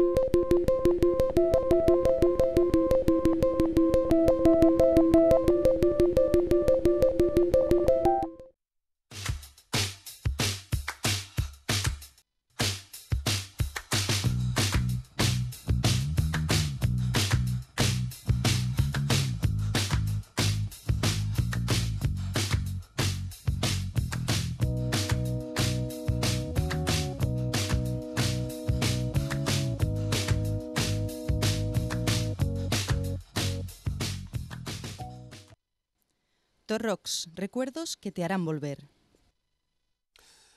you recuerdos que te harán volver.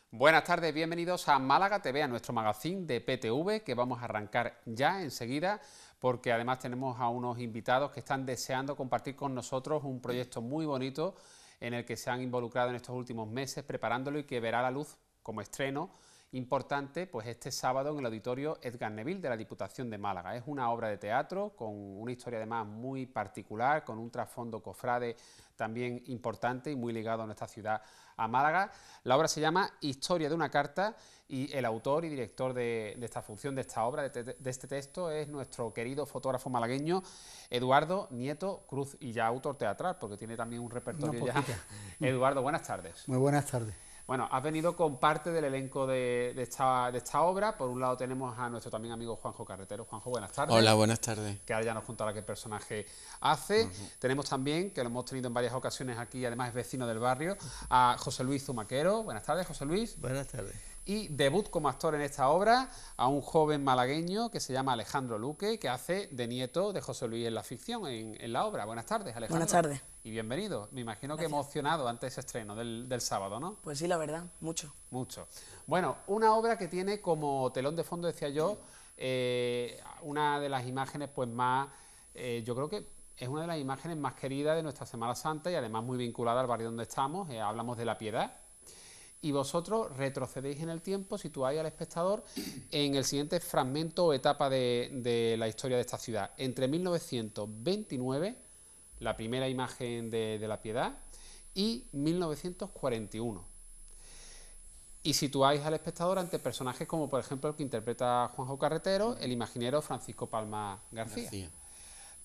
Buenas tardes, bienvenidos a Málaga TV, a nuestro magazín de PTV, que vamos a arrancar ya enseguida, porque además tenemos a unos invitados que están deseando compartir con nosotros un proyecto muy bonito en el que se han involucrado en estos últimos meses preparándolo y que verá la luz como estreno importante pues este sábado en el auditorio Edgar Neville de la Diputación de Málaga. Es una obra de teatro con una historia además muy particular, con un trasfondo cofrade también importante y muy ligado a nuestra ciudad, a Málaga. La obra se llama Historia de una carta y el autor y director de, esta función, de esta obra, de, este texto, es nuestro querido fotógrafo malagueño Eduardo Nieto Cruz, y ya autor teatral, porque tiene también un repertorio ya. Eduardo, buenas tardes. Muy buenas tardes. Bueno, has venido con parte del elenco de, esta, obra. Por un lado tenemos a nuestro también amigo Juanjo Carretero. Juanjo, buenas tardes. Hola, buenas tardes. Que ahora ya nos contará qué personaje hace. Tenemos también, que lo hemos tenido en varias ocasiones aquí, además es vecino del barrio, a José Luis Zumaquero. Buenas tardes, José Luis. Buenas tardes y debut como actor en esta obra a un joven malagueño que se llama Alejandro Luque, que hace de nieto de José Luis en la ficción, en, la obra. Buenas tardes, Alejandro. Buenas tardes. Y bienvenido. Me imagino que emocionado ante ese estreno del, sábado, ¿no? Pues sí, la verdad, mucho. Mucho. Bueno, una obra que tiene como telón de fondo, decía yo, eh, una de las imágenes pues más, eh, yo creo que es una de las imágenes más queridas de nuestra Semana Santa y además muy vinculada al barrio donde estamos, eh, hablamos de la piedad y vosotros retrocedéis en el tiempo, situáis al espectador en el siguiente fragmento o etapa de, la historia de esta ciudad. Entre 1929, la primera imagen de, la piedad, y 1941. Y situáis al espectador ante personajes como, por ejemplo, el que interpreta Juanjo Carretero, el imaginero Francisco Palma García.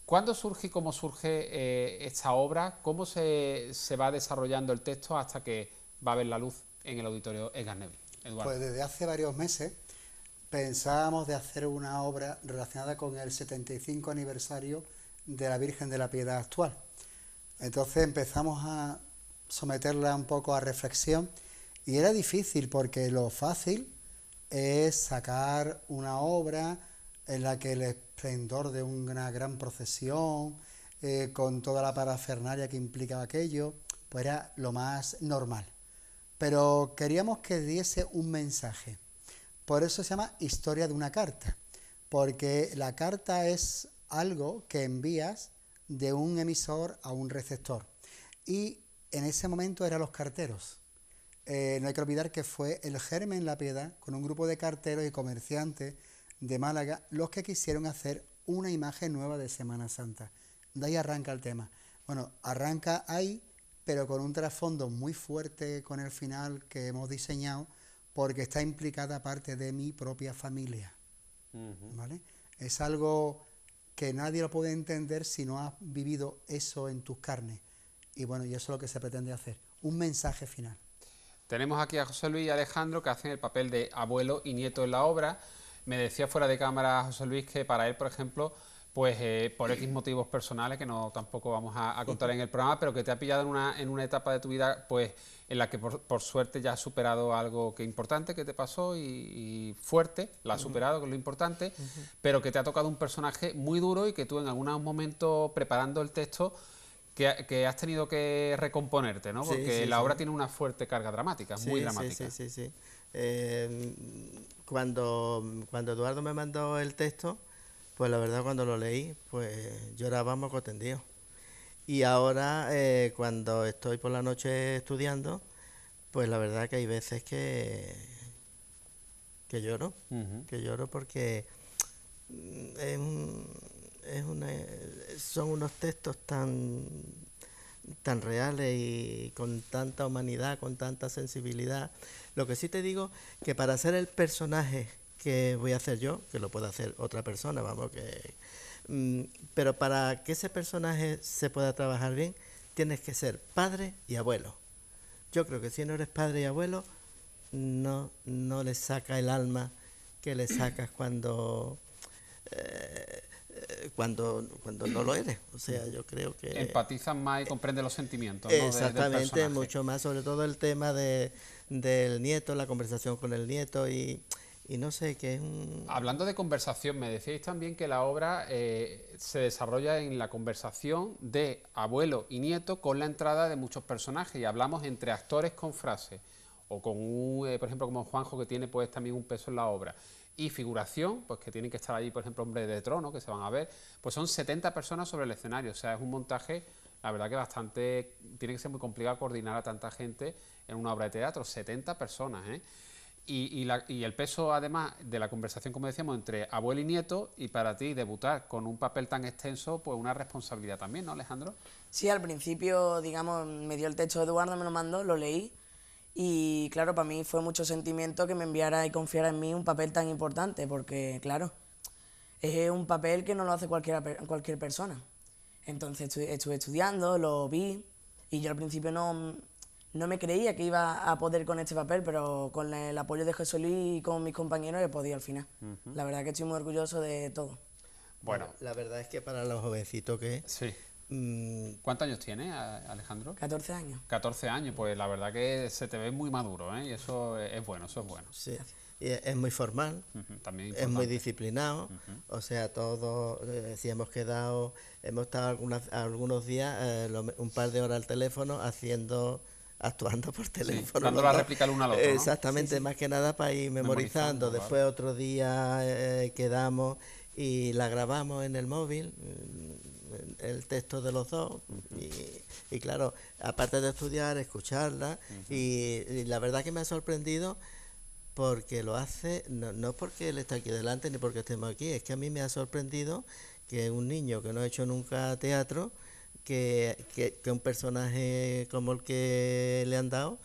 ¿Cuándo surge y cómo surge eh, esta obra? ¿Cómo se, se va desarrollando el texto hasta que va a ver la luz? en el auditorio Egas Pues desde hace varios meses pensábamos de hacer una obra relacionada con el 75 aniversario de la Virgen de la Piedad actual. Entonces empezamos a someterla un poco a reflexión y era difícil porque lo fácil es sacar una obra en la que el esplendor de una gran procesión, eh, con toda la parafernalia que implicaba aquello, pues era lo más normal pero queríamos que diese un mensaje. Por eso se llama historia de una carta, porque la carta es algo que envías de un emisor a un receptor. Y en ese momento eran los carteros. Eh, no hay que olvidar que fue el germen La Piedad, con un grupo de carteros y comerciantes de Málaga, los que quisieron hacer una imagen nueva de Semana Santa. De ahí arranca el tema. Bueno, arranca ahí pero con un trasfondo muy fuerte con el final que hemos diseñado, porque está implicada parte de mi propia familia. Es algo que nadie lo puede entender si no has vivido eso en tus carnes. Y bueno, y eso es lo que se pretende hacer, un mensaje final. Tenemos aquí a José Luis y Alejandro que hacen el papel de abuelo y nieto en la obra. Me decía fuera de cámara José Luis que para él, por ejemplo, pues eh, por X motivos personales que no tampoco vamos a, contar en el programa, pero que te ha pillado en una, en una etapa de tu vida pues en la que por, suerte ya has superado algo que importante que te pasó y, fuerte, la has superado, que es lo importante, pero que te ha tocado un personaje muy duro y que tú en algún momento preparando el texto que, que has tenido que recomponerte, ¿no? Porque la obra tiene una fuerte carga dramática, muy dramática. Sí, sí, sí. Eh, cuando, cuando Eduardo me mandó el texto, pues la verdad cuando lo leí, pues lloraba moco tendido. Y ahora eh, cuando estoy por la noche estudiando, pues la verdad que hay veces que, que lloro, que lloro porque mm, es un, es eh, son unos textos tan, tan reales y con tanta humanidad, con tanta sensibilidad. Lo que sí te digo, que para ser el personaje que voy a hacer yo, que lo puede hacer otra persona, vamos, que... Mm, pero para que ese personaje se pueda trabajar bien, tienes que ser padre y abuelo. Yo creo que si no eres padre y abuelo, no, no le saca el alma que le sacas cuando, eh, cuando, cuando no lo eres. O sea, yo creo que... Empatizan más y comprende los sentimientos. ¿no? Exactamente, mucho más, sobre todo el tema de, del nieto, la conversación con el nieto y y no sé qué es un... Hablando de conversación, me decíais también que la obra eh, se desarrolla en la conversación de abuelo y nieto con la entrada de muchos personajes y hablamos entre actores con frases o con un, eh, por ejemplo, como Juanjo que tiene pues también un peso en la obra y figuración, pues que tienen que estar allí, por ejemplo, hombres de trono que se van a ver, pues son 70 personas sobre el escenario, o sea, es un montaje la verdad que bastante, tiene que ser muy complicado coordinar a tanta gente en una obra de teatro, 70 personas, ¿eh? Y, el peso, además, de la conversación, como decíamos, entre abuelo y nieto, y para ti debutar con un papel tan extenso, pues una responsabilidad también, ¿no, Alejandro? Sí, al principio, digamos, me dio el texto Eduardo, me lo mandó, lo leí, y claro, para mí fue mucho sentimiento que me enviara y confiara en mí un papel tan importante, porque claro, es un papel que no lo hace cualquier persona. Entonces estuve estudiando, lo vi, y yo al principio no, no me creía que iba a poder con este papel, pero con el apoyo de Jesús Luis y con mis compañeros he podido al final. La verdad que estoy muy orgulloso de todo. Bueno, la verdad es que para los jovencitos que... Sí. Mm, ¿Cuántos años tiene Alejandro? 14 años. 14 años, pues la verdad que se te ve muy maduro, ¿eh? Y eso es bueno, eso es bueno. Sí, es muy formal, También es muy disciplinado, o sea, todos, eh, si hemos quedado, hemos estado algunos días, eh, un par de horas al teléfono haciendo actuando por teléfono. réplica uno Exactamente, más que nada para ir memorizando. Después otro día eh, eh, quedamos y la grabamos en el móvil, mm, el texto de los dos. y, claro, aparte de estudiar, escucharla. y, la verdad que me ha sorprendido porque lo hace, no, no porque él está aquí delante ni porque estemos aquí, es que a mí me ha sorprendido que un niño que no ha hecho nunca teatro, que, que, que, un personaje como el que le han dado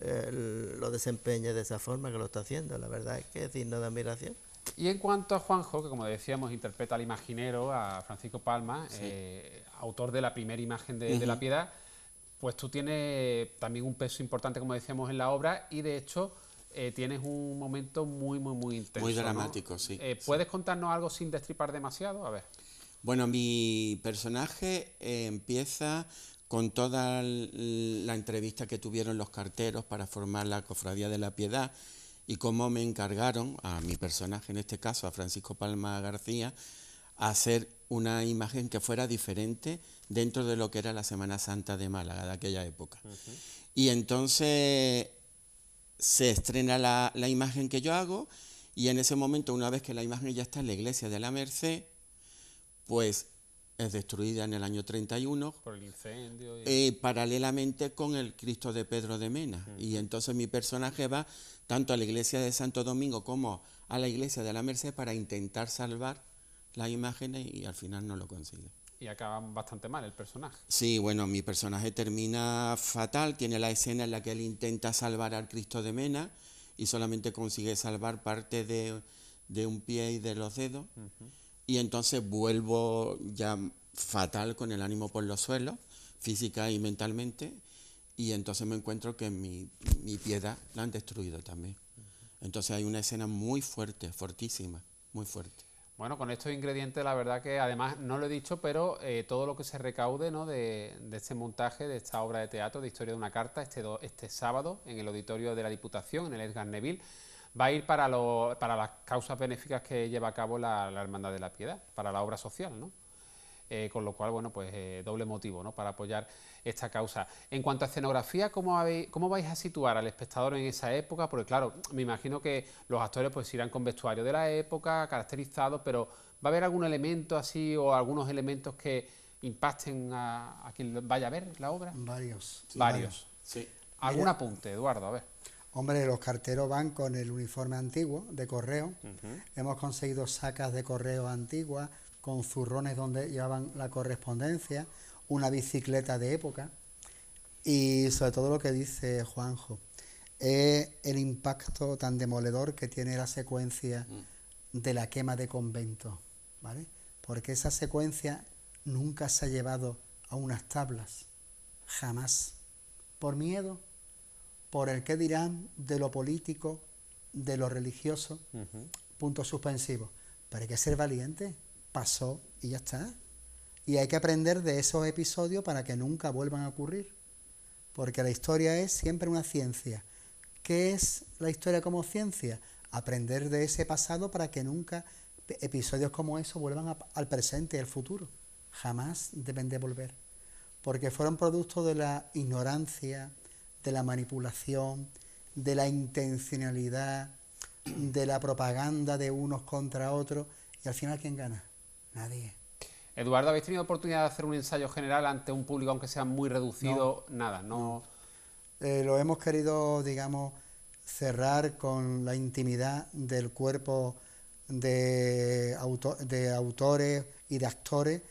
eh, lo desempeñe de esa forma que lo está haciendo. La verdad es que es digno de admiración. Y en cuanto a Juanjo, que como decíamos interpreta al imaginero, a Francisco Palma, eh, autor de la primera imagen de, de, La Piedad, pues tú tienes también un peso importante, como decíamos, en la obra y de hecho eh, tienes un momento muy, muy, muy intenso. Muy dramático, sí. ¿Puedes contarnos algo sin destripar demasiado? A ver. Bueno, mi personaje eh, empieza con toda la entrevista que tuvieron los carteros para formar la Cofradía de la Piedad y cómo me encargaron, a mi personaje en este caso, a Francisco Palma García, a hacer una imagen que fuera diferente dentro de lo que era la Semana Santa de Málaga de aquella época. Y entonces se estrena la imagen que yo hago y en ese momento, una vez que la imagen ya está en la iglesia de la Merced, pues es destruida en el año 31. Por el incendio. Eh, paralelamente con el Cristo de Pedro de Mena. Y entonces mi personaje va tanto a la iglesia de Santo Domingo como a la iglesia de la Merced para intentar salvar las imágenes y al final no lo consigue. Y acaba bastante mal el personaje. Sí, bueno, mi personaje termina fatal, tiene la escena en la que él intenta salvar al Cristo de Mena y solamente consigue salvar parte de, un pie y de los dedos. Y entonces vuelvo ya fatal con el ánimo por los suelos, física y mentalmente, y entonces me encuentro que mi, mi piedad la han destruido también. Entonces hay una escena muy fuerte, fortísima, muy fuerte. Bueno, con estos ingredientes, la verdad que además no lo he dicho, pero eh, todo lo que se recaude ¿no? de, de, este montaje, de esta obra de teatro, de Historia de una Carta, este, este sábado en el auditorio de la Diputación, en el Edgar Neville va a ir para, las causas benéficas que lleva a cabo la, Hermandad de la Piedad, para la obra social, ¿no? Eh, con lo cual, bueno, pues eh, doble motivo ¿no? para apoyar esta causa. En cuanto a escenografía, ¿cómo, vais a situar al espectador en esa época? Porque claro, me imagino que los actores pues irán con vestuario de la época, caracterizados, pero ¿va a haber algún elemento así o algunos elementos que impacten a, quien vaya a ver la obra? Varios. Varios. Sí. ¿Algún apunte, Eduardo? A ver. Hombre, los carteros van con el uniforme antiguo de correo. Hemos conseguido sacas de correo antiguas con zurrones donde llevaban la correspondencia, una bicicleta de época y sobre todo lo que dice Juanjo, el impacto tan demoledor que tiene la secuencia mm. de la quema de convento, ¿vale? Porque esa secuencia nunca se ha llevado a unas tablas, jamás, por miedo por el que dirán de lo político, de lo religioso, punto suspensivo. Pero hay que ser valiente, pasó y ya está. Y hay que aprender de esos episodios para que nunca vuelvan a ocurrir. Porque la historia es siempre una ciencia. ¿Qué es la historia como ciencia? Aprender de ese pasado para que nunca episodios como eso vuelvan al presente y al futuro. Jamás deben de volver. Porque fueron producto de la ignorancia, de la manipulación, de la intencionalidad, de la propaganda de unos contra otros. Y al final, ¿quién gana? Nadie. Eduardo, ¿habéis tenido oportunidad de hacer un ensayo general ante un público, aunque sea muy reducido? Nada, no. Eh, lo hemos querido, digamos, cerrar con la intimidad del cuerpo de, de autores y de actores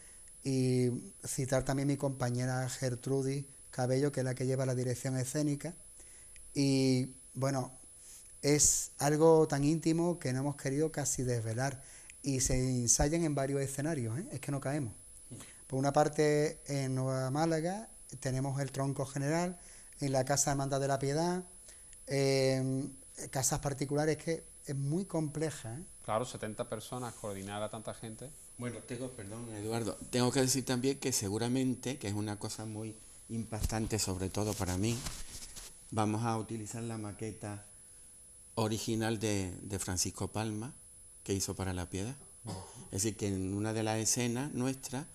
y citar también mi compañera Gertrudis, Cabello, que es la que lleva la dirección escénica. Y bueno, es algo tan íntimo que no hemos querido casi desvelar. Y se ensayan en varios escenarios, ¿eh? es que no caemos. Por una parte, en Nueva Málaga tenemos el Tronco General, en la Casa de Manda de la Piedad, en casas particulares, que es muy compleja. ¿eh? Claro, 70 personas, coordinar a tanta gente. Bueno, tengo, perdón, Eduardo, tengo que decir también que seguramente, que es una cosa muy impactante sobre todo para mí. Vamos a utilizar la maqueta original de, Francisco Palma que hizo para la piedad. Es decir, que en una de las escenas nuestras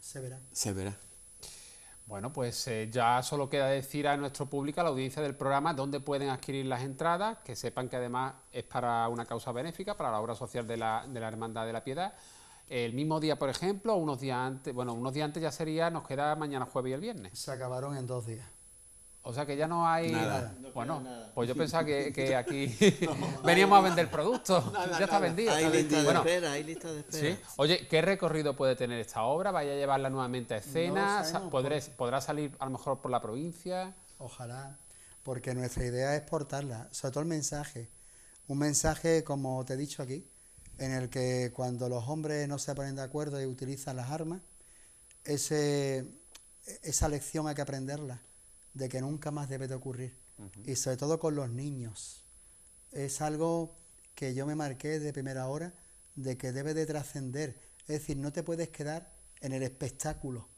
se verá. Bueno, pues eh, ya solo queda decir a nuestro público, a la audiencia del programa, dónde pueden adquirir las entradas, que sepan que además es para una causa benéfica, para la obra social de la, de la Hermandad de la Piedad el mismo día, por ejemplo, unos días antes, bueno, unos días antes ya sería, nos queda mañana jueves y el viernes. Se acabaron en dos días. O sea que ya no hay. Nada. bueno, nada. pues yo pensaba que, aquí veníamos a vender productos. ya está vendido. Hay lista, de espera, de espera. Oye, ¿qué recorrido puede tener esta obra? ¿Vaya a llevarla nuevamente a escena? ¿Podrá salir a lo mejor por la provincia? Ojalá, porque nuestra idea es portarla, sobre todo el mensaje. Un mensaje, como te he dicho aquí, en el que cuando los hombres no se ponen de acuerdo y utilizan las armas, ese, esa lección hay que aprenderla, de que nunca más debe de ocurrir. Y sobre todo con los niños. Es algo que yo me marqué de primera hora, de que debe de trascender. Es decir, no te puedes quedar en el espectáculo,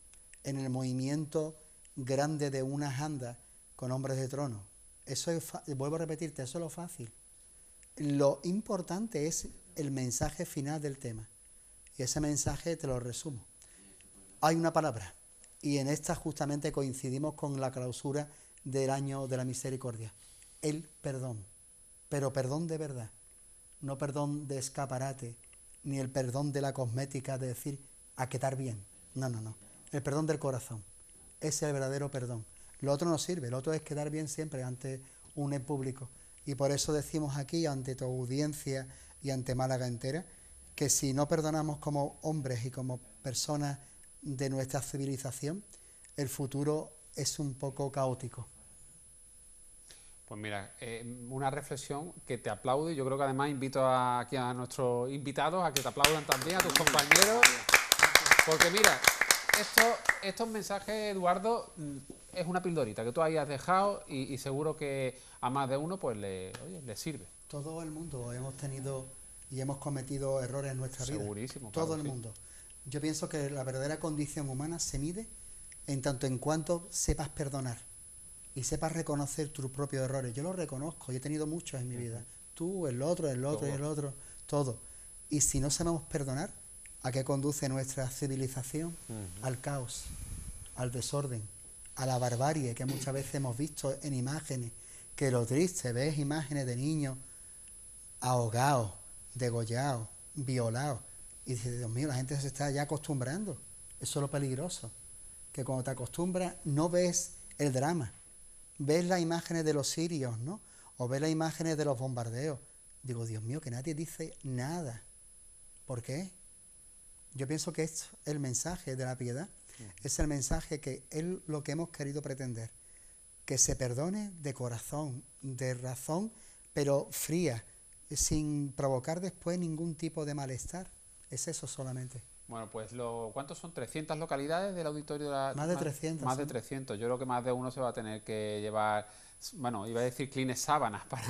en el movimiento grande de unas andas con hombres de trono. Eso vuelvo a repetirte, eso es lo fácil. Lo importante es el mensaje final del tema. Y ese mensaje te lo resumo. Hay una palabra, y en esta justamente coincidimos con la clausura del año de la misericordia. El perdón, pero perdón de verdad, no perdón de escaparate, ni el perdón de la cosmética, de decir a quedar bien. No, no, no. El perdón del corazón. Ese es el verdadero perdón. Lo otro no sirve, lo otro es quedar bien siempre ante un público. Y por eso decimos aquí, ante tu audiencia, y ante Málaga entera, que si no perdonamos como hombres y como personas de nuestra civilización, el futuro es un poco caótico. Pues mira, eh, una reflexión que te aplaudo y yo creo que además invito aquí a nuestros invitados a que te aplaudan también, a tus compañeros, porque mira, estos mensajes, Eduardo, mm, es una pildorita que tú hayas dejado y, seguro que a más de uno pues le sirve. Todo el mundo hemos tenido y hemos cometido errores en nuestra vida. Todo el mundo. Yo pienso que la verdadera condición humana se mide en tanto en cuanto sepas perdonar y sepas reconocer tus propios errores. Yo lo reconozco, y he tenido muchos en mi vida. Tú, el otro, el otro, el otro, todo. Y si no sabemos perdonar, ¿a qué conduce nuestra civilización? Al caos, al desorden, a la barbarie que muchas veces hemos visto en imágenes. Que lo triste, ves imágenes de niños ahogado, degollado, violado, Y dice, Dios mío, la gente se está ya acostumbrando. Eso es lo peligroso, que cuando te acostumbras no ves el drama, ves las imágenes de los sirios, ¿no? O ves las imágenes de los bombardeos. Digo, Dios mío, que nadie dice nada. ¿Por qué? Yo pienso que es el mensaje de la piedad. Es el mensaje que es lo que hemos querido pretender. Que se perdone de corazón, de razón, pero fría, sin provocar después ningún tipo de malestar. Es eso solamente. Bueno, pues lo, ¿cuántos son? ¿300 localidades del auditorio? De la, más de 300. Más de 300. Yo creo que más de uno se va a tener que llevar, bueno, iba a decir clines sábanas, para,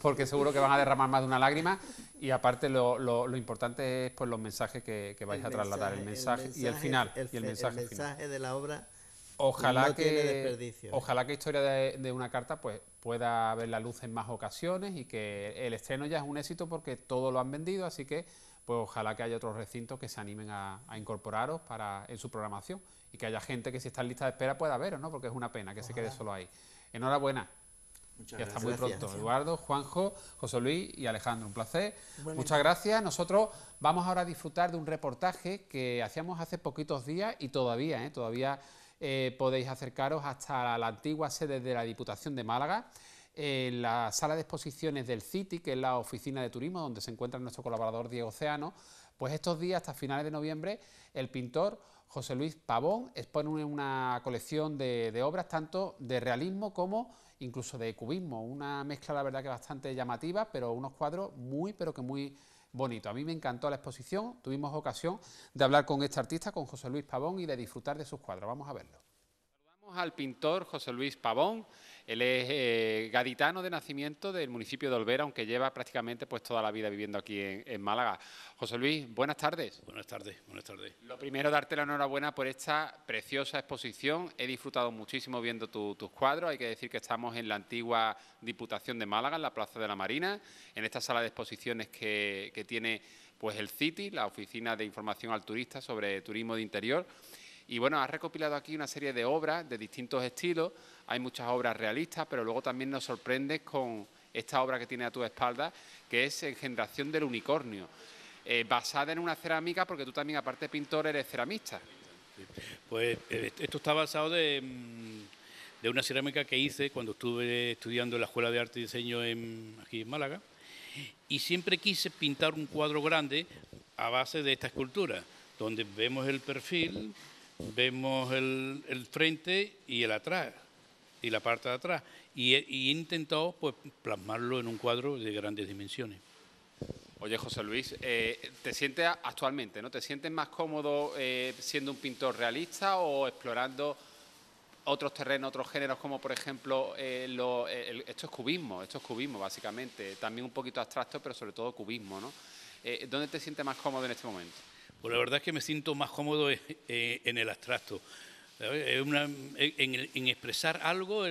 porque seguro que van a derramar más de una lágrima. Y aparte lo, lo, importante es pues los mensajes que, vais a trasladar, el, mensaje, y el final. El, y el mensaje, el mensaje de la obra Ojalá que ¿eh? ojalá que historia de, una carta pues pueda ver la luz en más ocasiones y que el estreno ya es un éxito porque todo lo han vendido, así que pues ojalá que haya otros recintos que se animen a, incorporaros para en su programación y que haya gente que si está en lista de espera pueda veros, ¿no? Porque es una pena que se quede solo ahí. Enhorabuena. Muchas y hasta muy pronto. Eduardo, Juanjo, José Luis y Alejandro, un placer. Muchas gracias. Nosotros vamos ahora a disfrutar de un reportaje que hacíamos hace poquitos días y todavía, ¿eh? todavía eh, podéis acercaros hasta la antigua sede de la Diputación de Málaga, en la sala de exposiciones del City, que es la oficina de turismo donde se encuentra nuestro colaborador Diego Oceano, pues estos días, hasta finales de noviembre, el pintor José Luis Pavón expone una colección de, de, obras tanto de realismo como incluso de cubismo, una mezcla la verdad que bastante llamativa, pero unos cuadros muy pero que muy bonito. A mí me encantó la exposición, tuvimos ocasión de hablar con este artista, con José Luis Pavón, y de disfrutar de sus cuadros. Vamos a verlo. Saludamos al pintor José Luis Pavón él es eh, gaditano de nacimiento del municipio de Olvera, aunque lleva prácticamente pues, toda la vida viviendo aquí en, Málaga. José Luis, buenas tardes. Buenas tardes, buenas tardes. Lo primero, darte la enhorabuena por esta preciosa exposición. He disfrutado muchísimo viendo tus cuadros. Hay que decir que estamos en la antigua Diputación de Málaga, en la Plaza de la Marina, en esta sala de exposiciones que, tiene pues el CITI, la Oficina de Información al Turista sobre Turismo de Interior. Y bueno, has recopilado aquí una serie de obras de distintos estilos, hay muchas obras realistas, pero luego también nos sorprendes con esta obra que tiene a tu espalda, que es Engendración del Unicornio, eh, basada en una cerámica, porque tú también, aparte de pintor, eres ceramista. Pues eh, esto está basado mm, de, una cerámica que hice cuando estuve estudiando en la Escuela de Arte y Diseño aquí en Málaga, y siempre quise pintar un cuadro grande a base de esta escultura, donde vemos el perfil, vemos el, frente y el atrás, y la parte de atrás. Y, he intentado pues, plasmarlo en un cuadro de grandes dimensiones. Oye, José Luis, eh, ¿te sientes actualmente, no? ¿Te sientes más cómodo eh, siendo un pintor realista o explorando otros terrenos, otros géneros, como por ejemplo, eh, lo, esto es cubismo, esto es cubismo básicamente, también un poquito abstracto, pero sobre todo cubismo, ¿no? ¿Dónde te sientes más cómodo en este momento? Pues la verdad es que me siento más cómodo eh, eh, en el abstracto. Eh, en, expresar algo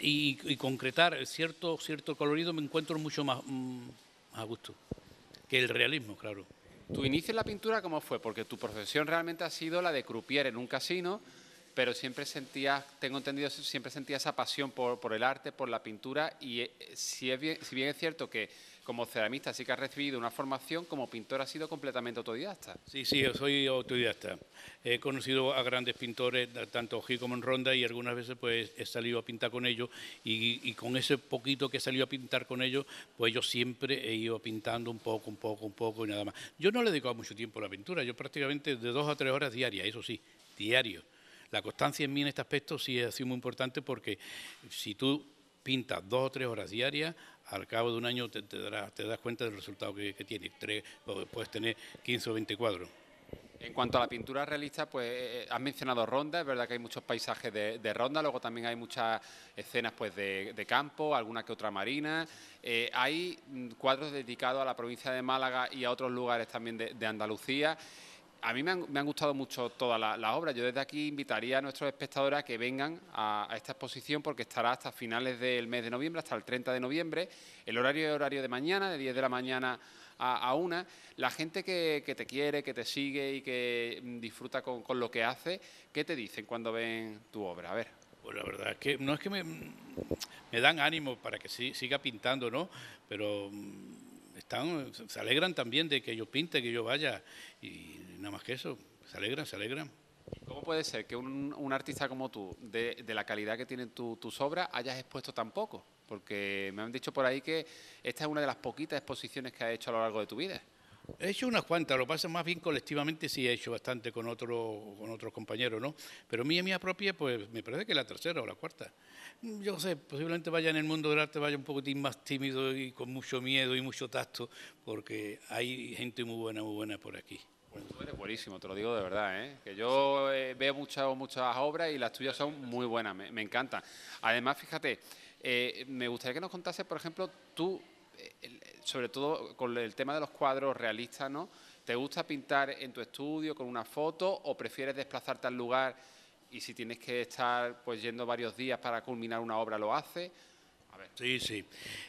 y, concretar cierto, cierto colorido me encuentro mucho más, mm, a gusto que el realismo, claro. ¿Tu inicio en la pintura cómo fue? Porque tu profesión realmente ha sido la de croupier en un casino, pero siempre sentías, tengo entendido, siempre sentías esa pasión por, por el arte, por la pintura, y si, si bien es cierto que como ceramista sí que has recibido una formación, como pintor has sido completamente autodidacta. Sí, sí, yo soy autodidacta. He conocido a grandes pintores, tanto aquí como en Ronda, y algunas veces pues he salido a pintar con ellos, y, y con ese poquito que he salido a pintar con ellos, pues yo siempre he ido pintando un poco, un poco, un poco y nada más. Yo no le dedico mucho tiempo a la pintura, yo prácticamente de dos a tres horas diarias, eso sí, diario. La constancia en mí en este aspecto sí ha sido muy importante porque si tú pintas dos o tres horas diarias, al cabo de un año te, das cuenta del resultado que, tiene. tienes. Tres, puedes tener 15 o 24. En cuanto a la pintura realista, pues eh, eh, has mencionado ronda, es verdad que hay muchos paisajes de, ronda, luego también hay muchas escenas pues de, campo, alguna que otra marina. Eh, hay mm, cuadros dedicados a la provincia de Málaga y a otros lugares también de Andalucía a mí me han, gustado mucho todas las obras. Yo desde aquí invitaría a nuestros espectadores a que vengan a, esta exposición porque estará hasta finales del mes de noviembre, hasta el 30 de noviembre. El horario es horario de mañana, de 10 de la mañana a, una. La gente que, te quiere, que te sigue y que mm, disfruta con, lo que hace, ¿qué te dicen cuando ven tu obra? A ver. Pues la verdad es que no es que me, dan ánimo para que siga pintando, ¿no? Pero mm, están, se alegran también de que yo pinte, que yo vaya. Y nada más que eso. Se alegran, se alegran. ¿Cómo puede ser que un, artista como tú, de, la calidad que tienen tus obras, hayas expuesto tan poco? Porque me han dicho por ahí que esta es una de las poquitas exposiciones que has hecho a lo largo de tu vida. He hecho unas cuantas, lo pasa más bien colectivamente, sí he hecho bastante con, otro, con otros compañeros, ¿no? Pero mía, mía propia, pues me parece que la tercera o la cuarta. Yo sé, posiblemente vaya en el mundo del arte, vaya un poquitín más tímido y con mucho miedo y mucho tacto, porque hay gente muy buena, muy buena por aquí. Pues tú eres buenísimo, te lo digo de verdad, ¿eh? que yo eh, veo muchas, muchas obras y las tuyas son muy buenas, me, encantan. Además, fíjate, eh, me gustaría que nos contase, por ejemplo, tú, eh, sobre todo con el tema de los cuadros realistas, ¿no? ¿Te gusta pintar en tu estudio con una foto o prefieres desplazarte al lugar y si tienes que estar pues yendo varios días para culminar una obra lo haces? Sí, sí.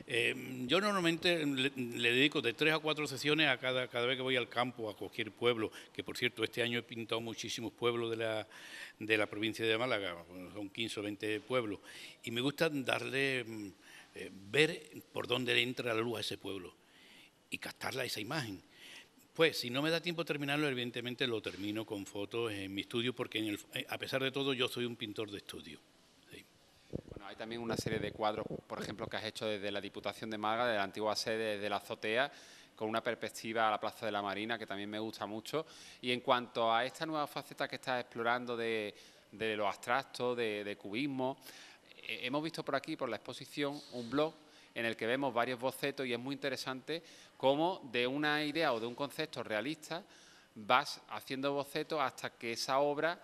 Em, yo normalmente le, dedico de tres a cuatro sesiones a cada, cada vez que voy al campo, a cualquier pueblo, que por cierto este año he pintado muchísimos pueblos de la, provincia de Málaga, son 15 o 20 pueblos, y me gusta darle, em, eh, ver por dónde le entra la luz a ese pueblo y captarla esa imagen. Pues si no me da tiempo terminarlo, evidentemente lo termino con fotos en mi estudio, porque eh, a pesar de todo yo soy un pintor de estudio también una serie de cuadros, por ejemplo, que has hecho desde la Diputación de Málaga, de la antigua sede de la azotea, con una perspectiva a la Plaza de la Marina, que también me gusta mucho. Y en cuanto a esta nueva faceta que estás explorando de, los abstractos, de, cubismo, eh, hemos visto por aquí, por la exposición, un blog en el que vemos varios bocetos y es muy interesante cómo de una idea o de un concepto realista vas haciendo bocetos hasta que esa obra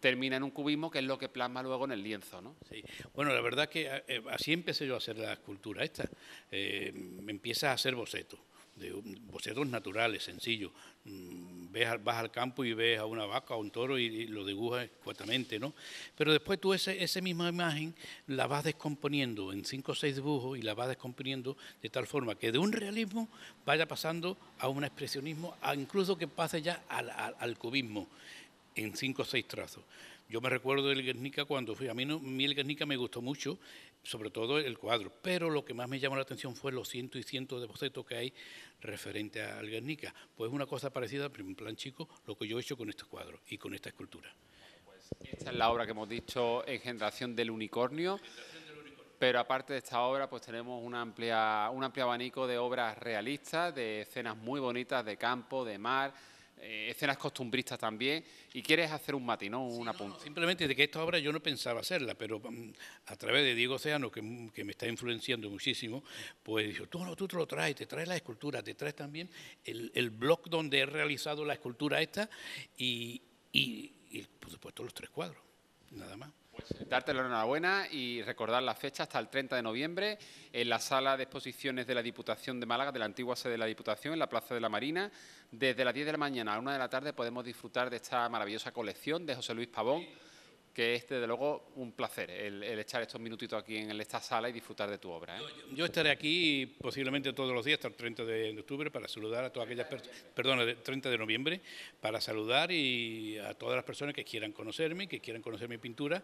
termina en un cubismo que es lo que plasma luego en el lienzo. ¿no? Sí. Bueno, la verdad es que eh, eh, así empecé yo a hacer la escultura esta. Eh, empiezas a hacer bocetos, de, bocetos naturales, sencillos. Mm, vas al campo y ves a una vaca o un toro y, lo dibujas cuatamente ¿no? Pero después tú ese, esa misma imagen la vas descomponiendo en cinco o seis dibujos y la vas descomponiendo de tal forma que de un realismo vaya pasando a un expresionismo, incluso que pase ya al cubismo en cinco o seis trazos. Yo me recuerdo del Guernica cuando fui, a mí, no, el Guernica me gustó mucho, sobre todo el cuadro, pero lo que más me llamó la atención fue los cientos y cientos de bocetos que hay referente al Guernica. Pues una cosa parecida, en plan chico, lo que yo he hecho con este cuadro y con esta escultura. esta es la obra que hemos dicho, generación del Unicornio pero aparte de esta obra, pues tenemos un amplio abanico de obras realistas, de escenas muy bonitas de campo, de mar, eh, escenas costumbristas también, y quieres hacer un matinón, un una simplemente de que esta obra yo no pensaba hacerla, pero mm, a través de Diego Océano, mm, que, me está influenciando muchísimo, pues dijo, tú no, tú te lo traes, te traes la escultura, te traes también el, blog donde he realizado la escultura esta y, y, y por supuesto los tres cuadros, nada más darte la enhorabuena y recordar la fecha hasta el 30 de noviembre en la sala de exposiciones de la Diputación de Málaga, de la antigua sede de la Diputación, en la Plaza de la Marina. Desde las 10 de la mañana a 1 de la tarde podemos disfrutar de esta maravillosa colección de José Luis Pavón que es desde luego un placer el, echar estos minutitos aquí en esta sala y disfrutar de tu obra. ¿eh? Yo, estaré aquí posiblemente todos los días hasta el 30 de octubre para saludar a todas aquellas personas, perdón, el 30 de noviembre, para saludar y a todas las personas que quieran conocerme, que quieran conocer mi pintura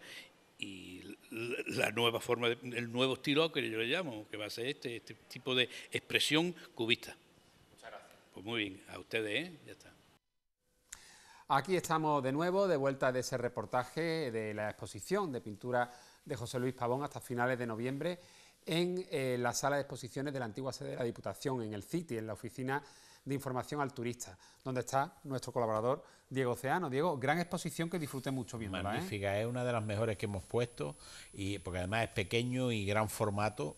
y la nueva forma, el nuevo estilo que yo le llamo, que va a ser este, este tipo de expresión cubista. Muchas gracias. Pues muy bien, a ustedes, ¿eh? ya está. Aquí estamos de nuevo, de vuelta de ese reportaje de la exposición de pintura de José Luis Pavón hasta finales de noviembre en eh, la sala de exposiciones de la antigua sede de la Diputación, en el City, en la Oficina de Información al Turista, donde está nuestro colaborador Diego Oceano. Diego, gran exposición que disfrute mucho bien. ¿eh? Magnífica, es una de las mejores que hemos puesto, y, porque además es pequeño y gran formato,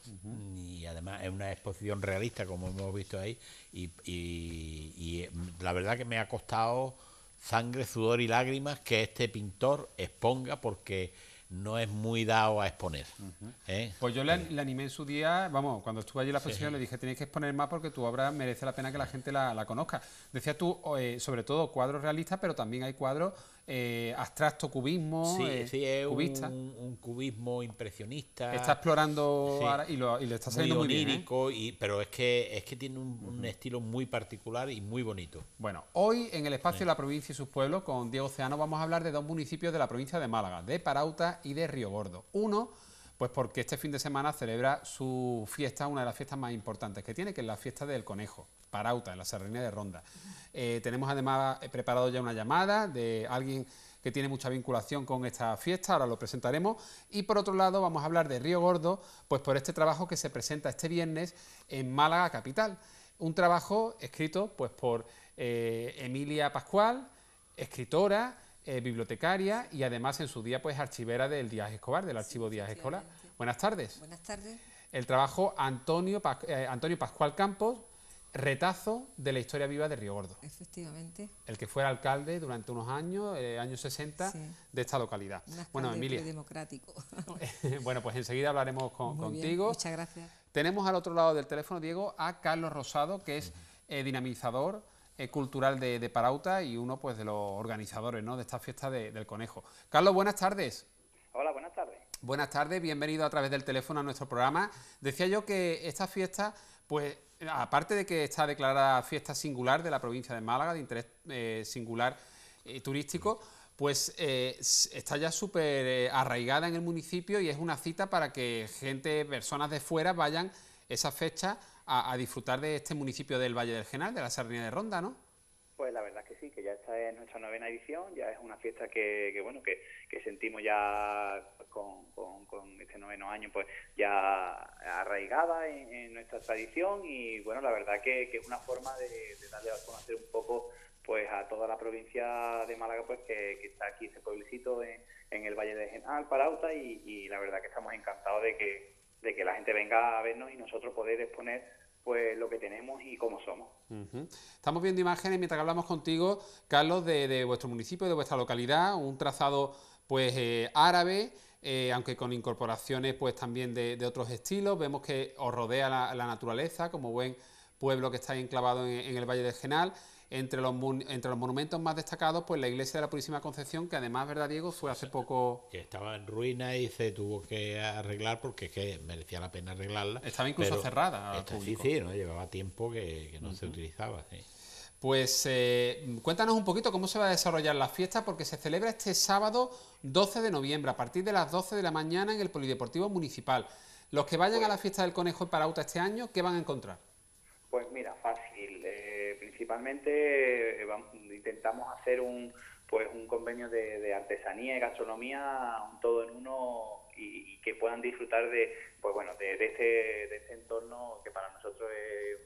y además es una exposición realista, como hemos visto ahí, y mm, la verdad que me ha costado sangre, sudor y lágrimas que este pintor exponga porque no es muy dado a exponer. ¿eh? Pues yo le, animé en su día, vamos, cuando estuve allí en la exposición le dije, tenéis que exponer más porque tu obra merece la pena que la gente la, conozca. ...decía tú, eh, sobre todo cuadros realistas, pero también hay cuadros eh, abstracto cubismo, eh, Un, cubismo impresionista. Está explorando y, lo, le está saliendo muy, ¿eh? onírico, muy pero es que es que tiene un, un, estilo muy particular y muy bonito. Bueno, hoy en el espacio de la provincia y sus pueblos con Diego Oceano vamos a hablar de dos municipios de la provincia de Málaga, de Parauta y de Río Gordo. Uno pues porque este fin de semana celebra su fiesta, una de las fiestas más importantes que tiene, que es la fiesta del conejo, Parauta, en la serranía de Ronda. Eh, tenemos además eh, preparado ya una llamada de alguien que tiene mucha vinculación con esta fiesta, ahora lo presentaremos. Y por otro lado vamos a hablar de Río Gordo, pues por este trabajo que se presenta este viernes en Málaga Capital. Un trabajo escrito pues por eh, Emilia Pascual, escritora, eh, bibliotecaria y además en su día pues archivera del Díaz Escobar, del archivo Díaz Escolar. Buenas tardes. Buenas tardes. El trabajo Antonio, eh, Antonio Pascual Campos, retazo de la historia viva de Río Gordo. Efectivamente. El que fue alcalde durante unos años, eh, años 60, de esta localidad. bueno, Emilia. democrático. bueno, pues enseguida hablaremos contigo. muchas gracias. Tenemos al otro lado del teléfono, Diego, a Carlos Rosado, que es dinamizador eh, cultural de, Parauta y uno pues de los organizadores ¿no? de esta fiesta del conejo. Carlos, buenas tardes. Hola, buenas tardes. Buenas tardes, bienvenido a través del teléfono a nuestro programa. Decía yo que esta fiesta, pues aparte de que está declarada fiesta singular de la provincia de Málaga, de interés eh, singular y eh, turístico, pues está ya súper arraigada en el municipio y es una cita para que gente, personas de fuera vayan esa fecha a, disfrutar de este municipio del Valle del Genal, de la Sardina de Ronda, ¿no? Pues la verdad que sí, que ya esta es nuestra novena edición, ya es una fiesta que, bueno, que, sentimos ya con, este noveno año, pues ya arraigada en, nuestra tradición y bueno, la verdad que, es una forma de, darle a conocer un poco pues a toda la provincia de Málaga, pues que, está aquí este pueblecito en, el Valle del Genal, Parauta, y la verdad que estamos encantados de que, de que la gente venga a vernos y nosotros poder exponer pues lo que tenemos y cómo somos. Estamos viendo imágenes mientras hablamos contigo, Carlos, de, vuestro municipio, de vuestra localidad, un trazado pues eh, árabe, eh, aunque con incorporaciones pues también de, otros estilos. Vemos que os rodea la, naturaleza como buen pueblo que está enclavado en, en el Valle del Genal. Entre los, entre los monumentos más destacados, pues la iglesia de la Purísima Concepción, que además, ¿verdad, Diego? Fue hace poco. Que estaba en ruina y se tuvo que arreglar porque es que merecía la pena arreglarla. Estaba incluso cerrada. sí, ¿no? llevaba tiempo que, no se utilizaba. Sí. Pues eh, cuéntanos un poquito cómo se va a desarrollar la fiesta, porque se celebra este sábado 12 de noviembre, a partir de las 12 de la mañana en el Polideportivo Municipal. Los que vayan a la fiesta del Conejo en Parauta este año, ¿qué van a encontrar? Pues mira, fácil principalmente eh, intentamos hacer un pues un convenio de, artesanía y gastronomía un todo en uno y, que puedan disfrutar de pues bueno este, de, este, entorno que para nosotros es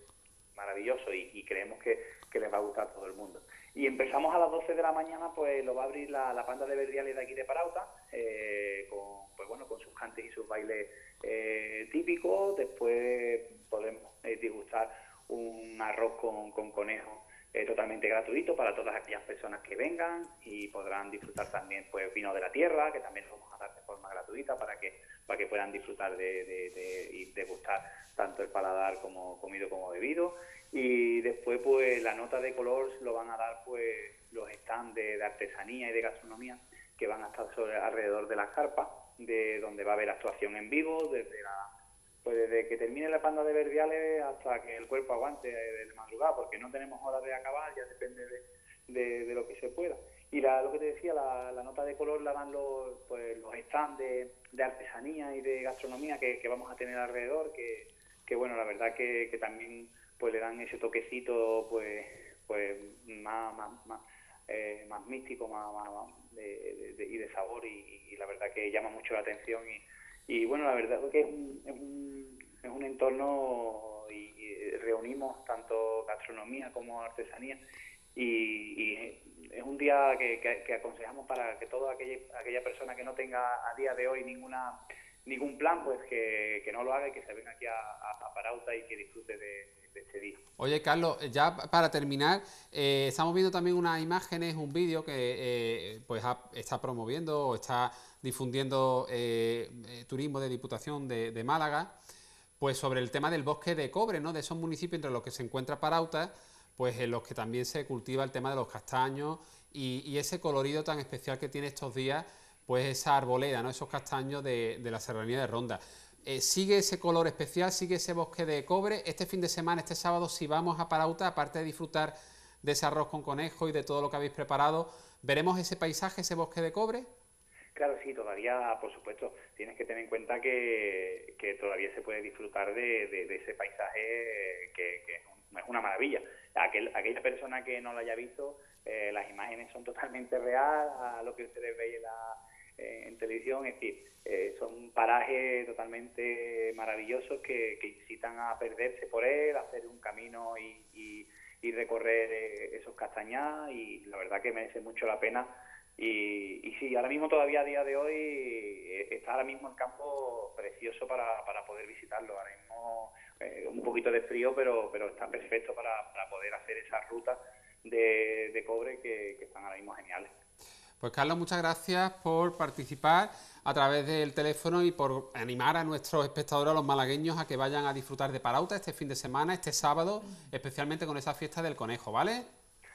maravilloso y, creemos que, les va a gustar a todo el mundo. Y empezamos a las 12 de la mañana, pues lo va a abrir la, la panda de verdiales de aquí de Parauta, eh, con, pues bueno, con sus cantes y sus bailes eh, típicos. Después podemos disgustar un arroz con, con conejo eh, totalmente gratuito para todas aquellas personas que vengan y podrán disfrutar también pues vino de la tierra, que también lo vamos a dar de forma gratuita para que para que puedan disfrutar de, de, y degustar tanto el paladar como comido como bebido. Y después pues la nota de color lo van a dar pues los stands de, artesanía y de gastronomía que van a estar alrededor de las carpas, de donde va a haber actuación en vivo, desde la pues desde que termine la panda de verdiales hasta que el cuerpo aguante eh, de madrugada, porque no tenemos hora de acabar, ya depende de, lo que se pueda. Y la, lo que te decía, la, nota de color la dan los, pues, los stands de, artesanía y de gastronomía que, vamos a tener alrededor, que, bueno, la verdad que, también pues le dan ese toquecito pues pues más más, eh, místico más, y de sabor y, y, la verdad que llama mucho la atención y, y bueno, la verdad es que es un, es un, es un entorno y, reunimos tanto gastronomía como artesanía y, es un día que, aconsejamos para que toda aquella, aquella persona que no tenga a día de hoy ninguna ningún plan, pues que, no lo haga y que se venga aquí a, a Parauta y que disfrute de, este día. Oye, Carlos, eh, ya para terminar, eh, estamos viendo también unas imágenes, un vídeo que eh, pues está promoviendo o está difundiendo eh, eh, turismo de Diputación de, Málaga, pues sobre el tema del bosque de cobre, ¿no? de esos municipios entre los que se encuentra Parauta, pues en los que también se cultiva el tema de los castaños y, ese colorido tan especial que tiene estos días, pues esa arboleda, ¿no? esos castaños de, la serranía de Ronda. Eh, sigue ese color especial, sigue ese bosque de cobre. Este fin de semana, este sábado, si vamos a Parauta, aparte de disfrutar de ese arroz con conejo y de todo lo que habéis preparado, veremos ese paisaje, ese bosque de cobre. Claro, sí, todavía, por supuesto, tienes que tener en cuenta que, todavía se puede disfrutar de, ese paisaje eh, que, es una maravilla. Aquel, aquella persona que no lo haya visto, eh, las imágenes son totalmente reales a lo que ustedes ven en, eh, televisión, es decir, son parajes totalmente maravillosos que, incitan a perderse por él, hacer un camino y, y recorrer esos castañas y la verdad que merece mucho la pena y, sí, ahora mismo todavía a día de hoy eh, está ahora mismo el campo precioso para, poder visitarlo. Ahora mismo eh, un poquito de frío, pero, está perfecto para, poder hacer esas rutas de, cobre que, están ahora mismo geniales. Pues Carlos, muchas gracias por participar a través del teléfono y por animar a nuestros espectadores, a los malagueños, a que vayan a disfrutar de Parauta este fin de semana, este sábado, especialmente con esa fiesta del conejo, ¿vale?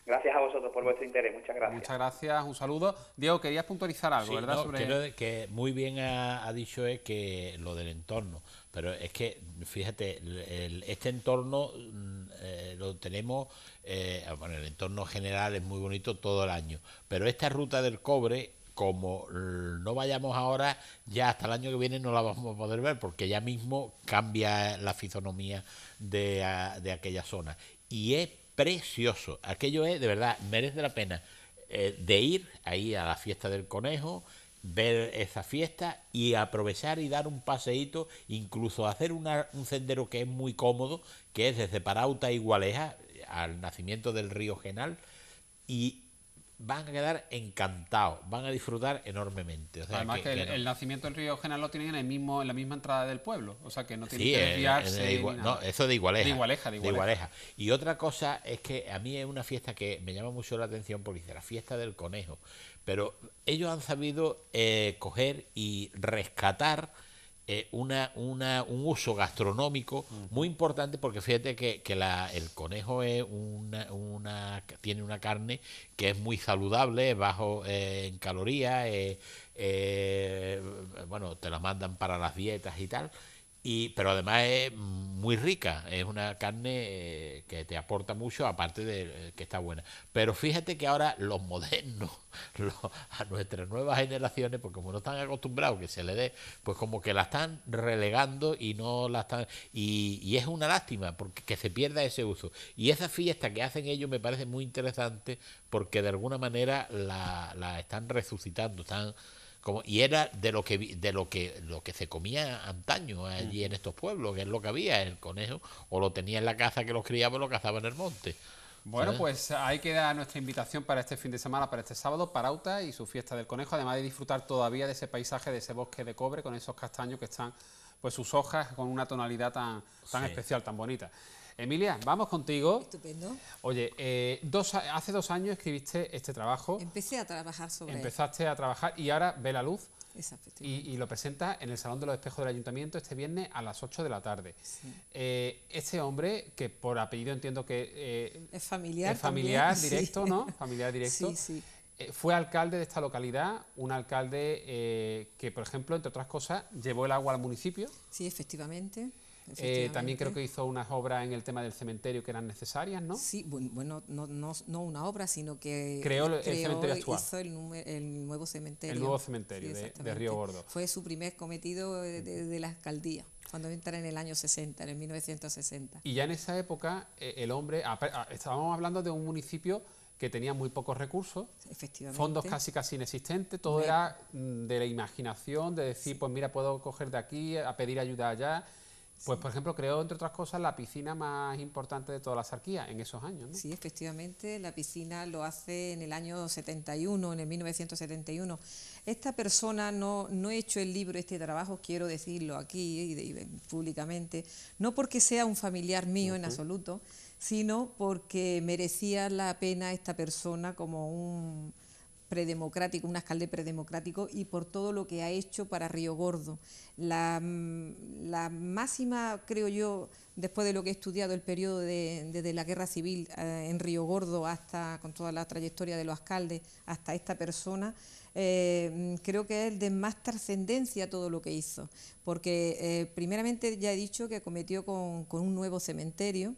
Gracias a vosotros por vuestro interés, muchas gracias. Muchas gracias, un saludo. Diego, querías puntualizar algo, ¿verdad? que muy bien ha, dicho es que lo del entorno, pero es que, fíjate, este entorno mm, eh, lo tenemos, eh, bueno, el entorno general es muy bonito todo el año, pero esta ruta del cobre como no vayamos ahora, ya hasta el año que viene no la vamos a poder ver porque ya mismo cambia la fisonomía de, de aquella zona. Y es precioso. Aquello es, de verdad, merece la pena eh, de ir ahí a la fiesta del conejo, ver esa fiesta y aprovechar y dar un paseíto, incluso hacer un sendero que es muy cómodo, que es desde Parauta y Gualeja al nacimiento del río Genal, y van a quedar encantados, van a disfrutar enormemente. Además que, el, nacimiento del río general lo tienen en, el mismo, en la misma entrada del pueblo, o sea que no tienen que desviarse. no, eso de igualeja, de igualeja, de De Y otra cosa es que a mí es una fiesta que me llama mucho la atención porque dice la fiesta del conejo, pero ellos han sabido eh, coger y rescatar eh, una, una, un uso gastronómico muy importante porque fíjate que, la, el conejo es una, una, tiene una carne que es muy saludable, bajo eh, en calorías, eh, bueno, te la mandan para las dietas y tal pero además es muy rica, es una carne eh, que te aporta mucho, aparte de eh, que está buena. Pero fíjate que ahora los modernos, a nuestras nuevas generaciones, porque como no están acostumbrados que se le dé, pues como que la están relegando y no la están. Y, es una lástima porque que se pierda ese uso. Y esa fiesta que hacen ellos me parece muy interesante porque de alguna manera la, la están resucitando, están y era de lo que de lo que lo que se comía antaño allí en estos pueblos, que es lo que había, el conejo, o lo tenía en la casa que los criaba o lo cazaba en el monte. Bueno, pues ahí queda nuestra invitación para este fin de semana, para este sábado, para Auta y su fiesta del conejo, además de disfrutar todavía de ese paisaje, de ese bosque de cobre, con esos castaños que están, pues sus hojas con una tonalidad tan, tan especial, tan bonita. Emilia, vamos contigo. Estupendo. Oye, eh, hace dos años escribiste este trabajo. Empecé a trabajar sobre Empezaste a trabajar y ahora ve la luz. Y, y, lo presenta en el Salón de los Espejos del Ayuntamiento este viernes a las 8 de la tarde. Sí. este hombre, que por apellido entiendo que... Eh, es familiar. Es familiar directo, ¿no? Familiar directo. Sí, sí. fue alcalde de esta localidad, un alcalde que, por ejemplo, entre otras cosas, llevó el agua al municipio. Sí, efectivamente. Eh, también creo que hizo unas obras en el tema del cementerio que eran necesarias, ¿no? Sí, bueno, no, una obra, sino que creó el, Hizo el, nuevo cementerio. El nuevo cementerio de, Río Gordo. Fue su primer cometido de, la alcaldía cuando entra en el año 60, en el 1960. Y ya en esa época eh, el hombre, estábamos hablando de un municipio que tenía muy pocos recursos, Efectivamente. fondos casi casi inexistentes, todo era mm, de la imaginación, de decir, pues mira, puedo coger de aquí, a pedir ayuda allá, pues, por ejemplo, creó, entre otras cosas, la piscina más importante de toda la sarquía en esos años. Sí, efectivamente, la piscina lo hace en el año 71, en el 1971. Esta persona, no, no he hecho el libro, este trabajo, quiero decirlo aquí y, públicamente, no porque sea un familiar mío en absoluto, sino porque merecía la pena esta persona como un predemocrático, un alcalde predemocrático y por todo lo que ha hecho para Río Gordo. Mm, la, máxima, creo yo, después de lo que he estudiado, el periodo de, desde la guerra civil eh, en Río Gordo hasta, con toda la trayectoria de los alcaldes, hasta esta persona, eh, creo que es de más trascendencia todo lo que hizo, porque eh, primeramente ya he dicho que cometió con, con un nuevo cementerio,